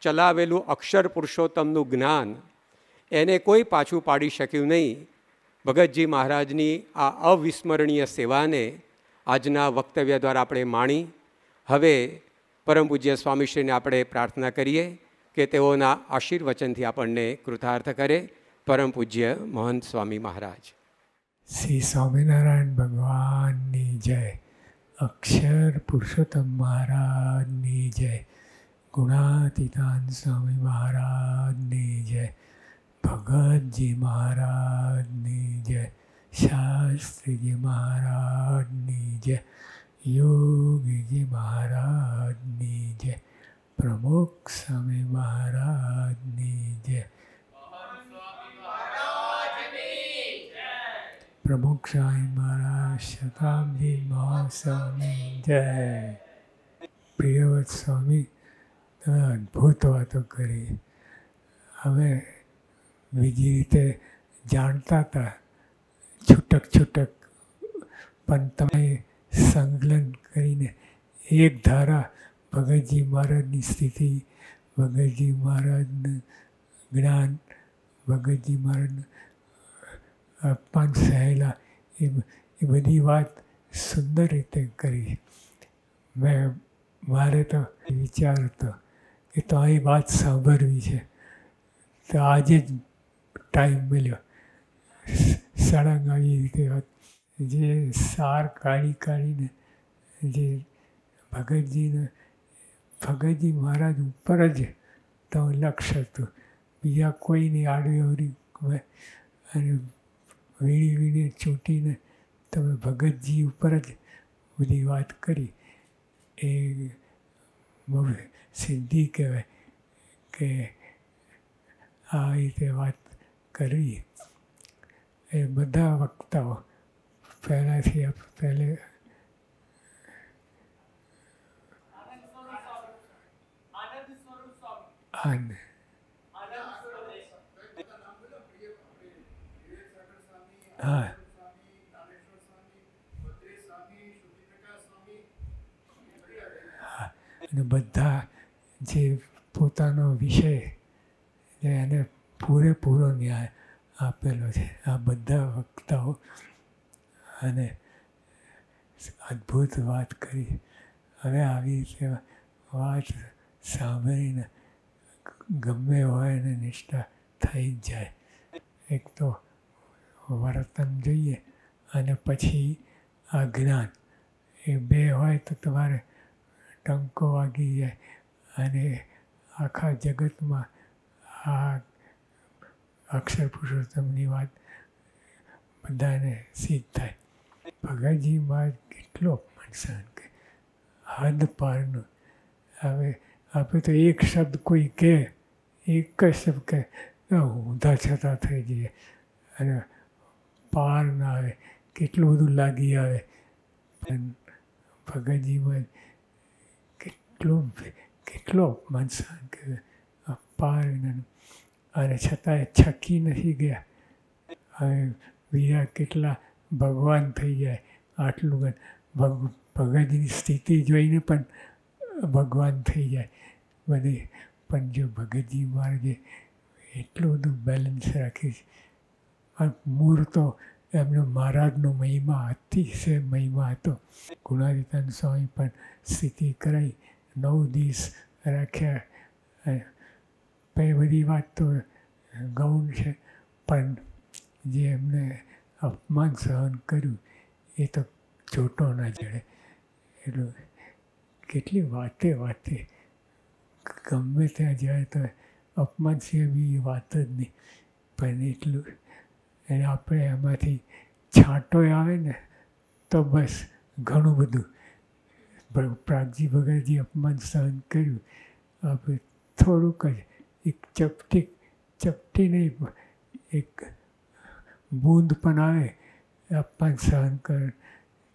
ચલાવેલું અક્ષર પુરુષોત્તમનું જ્ઞાન એને કોઈ પાછું પાડી શક્યું નહીં ભગતજી મહારાજની આ અવિસ્મરણીય સેવાને આજના વક્તવ્ય દ્વારા આપણે માણી હવે પરમ પૂજ્ય સ્વામીશ્રીને આપણે પ્રાર્થના કરીએ કે તેઓના આશીર્વચનથી આપણને કૃતાર્થ કરે પરમ પૂજ્ય મહંત સ્વામી મહારાજ શ્રી સ્વામિનારાયણ ભગવાનની જય અક્ષર પુરુષોત્તમ મહારાજની જય ગુણાતીતાન સ્વામી મહારાજની જય ભગતજી મહારાજની જય શાસ્ત્રીજી મહારાજની જય યોગીજી મહારાજની જય પ્રમુખ સ્વામી મહારાજની જય પ્રમુખ સ્વામી મહારાજ શતાબ્દી મહાસ્વામી જય પ્રિયવત સ્વામી તમે અદ્ભુત વાતો કરી હવે બીજી રીતે જાણતા હતા છૂટક છૂટક પણ તમે સંકલન કરીને એક ધારા ભગતજી મહારાજની સ્થિતિ ભગતજી મહારાજનું જ્ઞાન ભગતજી મહારાજના પાન સહેલા એ એ બધી વાત સુંદર રીતે કરી મેં મારે તો વિચાર હતો કે તો એ વાત સાંભળવી છે તો આજે જ ટાઈમ મળ્યો સળંગ આવી રીતે જે સાર કાઢી કાઢીને જે ભગતજીને ભગતજી મહારાજ ઉપર જ તો લક્ષ્ય હતું બીજા કોઈની આડી અવરી અને વીણી વીણી ચૂંટીને તમે ભગતજી ઉપર જ બધી વાત કરી એ સિદ્ધિ કહેવાય કે આ રીતે વાત કરી એ બધા વક્તાઓ પહેલાંથી પહેલે આનંદ હા અને બધા જે પોતાનો વિષય એને પૂરેપૂરો ન્યાય આપેલો છે આ બધા વક્તાઓ અને અદ્ભુત વાત કરી હવે આવી રીતે વાત સાંભળીને ગમે હોય અને નિષ્ઠા થઈ જ જાય એક તો વર્તન જોઈએ અને પછી આ જ્ઞાન એ બે હોય તો તમારે ટંકો વાગી જાય અને આખા જગતમાં આ અક્ષર પુરુષોત્તમની વાત બધાને સિદ્ધ થાય ભગતજી મહારાજ કેટલો અપમાન સહન કરે હદ પારનું હવે આપણે તો એક શબ્દ કોઈ કહે એક જ શબ્દ કહે ઊંધા છતાં થઈ જઈએ અને પાર ના આવે કેટલું બધું લાગી આવે પણ ભગતજીમાં કેટલું કેટલો અપમાન સહન કરે પાર અને છતાંય છકી નથી ગયા બીજા કેટલા ભગવાન થઈ જાય આટલું ભગ ભગતની સ્થિતિ જોઈને પણ ભગવાન થઈ જાય બધે પણ જો ભગતજી માર્ગે એટલું બધું બેલેન્સ રાખીશ આ મૂળ તો એમનો મહારાજનો મહિમા અતિશય મહિમા હતો ગુણાદિતાન સ્વામી પણ સ્થિતિ કરાવી નવ દિવસ રાખ્યા તો એ બધી વાત તો ગૌણ છે પણ જે એમને અપમાન સહન કર્યું એ તો ચોટો ના જડે એટલું કેટલી વાતે વાતે ગમે ત્યાં જાય તો અપમાન છે બી વાત જ નહીં પણ એટલું એને આપણે એમાંથી છાંટો આવે ને તો બસ ઘણું બધું પ્રાગજી ભગતજી અપમાન સહન કર્યું આપણે થોડુંક જ એક ચપટી ચપટી નહીં એક બૂંદ પણ આવે આપવાનું સહન કર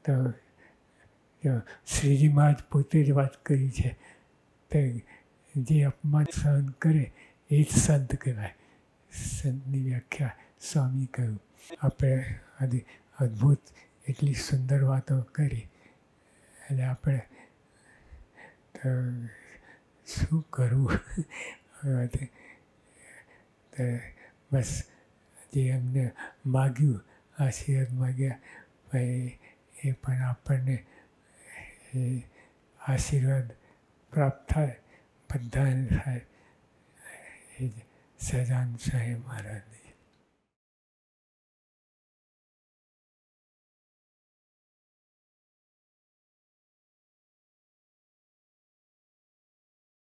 તો શ્રીજી મહારાજ પોતે જ વાત કરી છે તો જે અપમાન સહન કરે એ જ સંત કહેવાય સંતની વ્યાખ્યા સ્વામી કહ્યું આપણે આજે અદ્ભુત એટલી સુંદર વાતો કરી અને આપણે તો શું કરવું બસ જે એમને માગ્યું આશીર્વાદ માગ્યા ભાઈ એ પણ આપણને આશીર્વાદ પ્રાપ્ત થાય બધાને થાય એ સજાન સાહેબ મહારાજની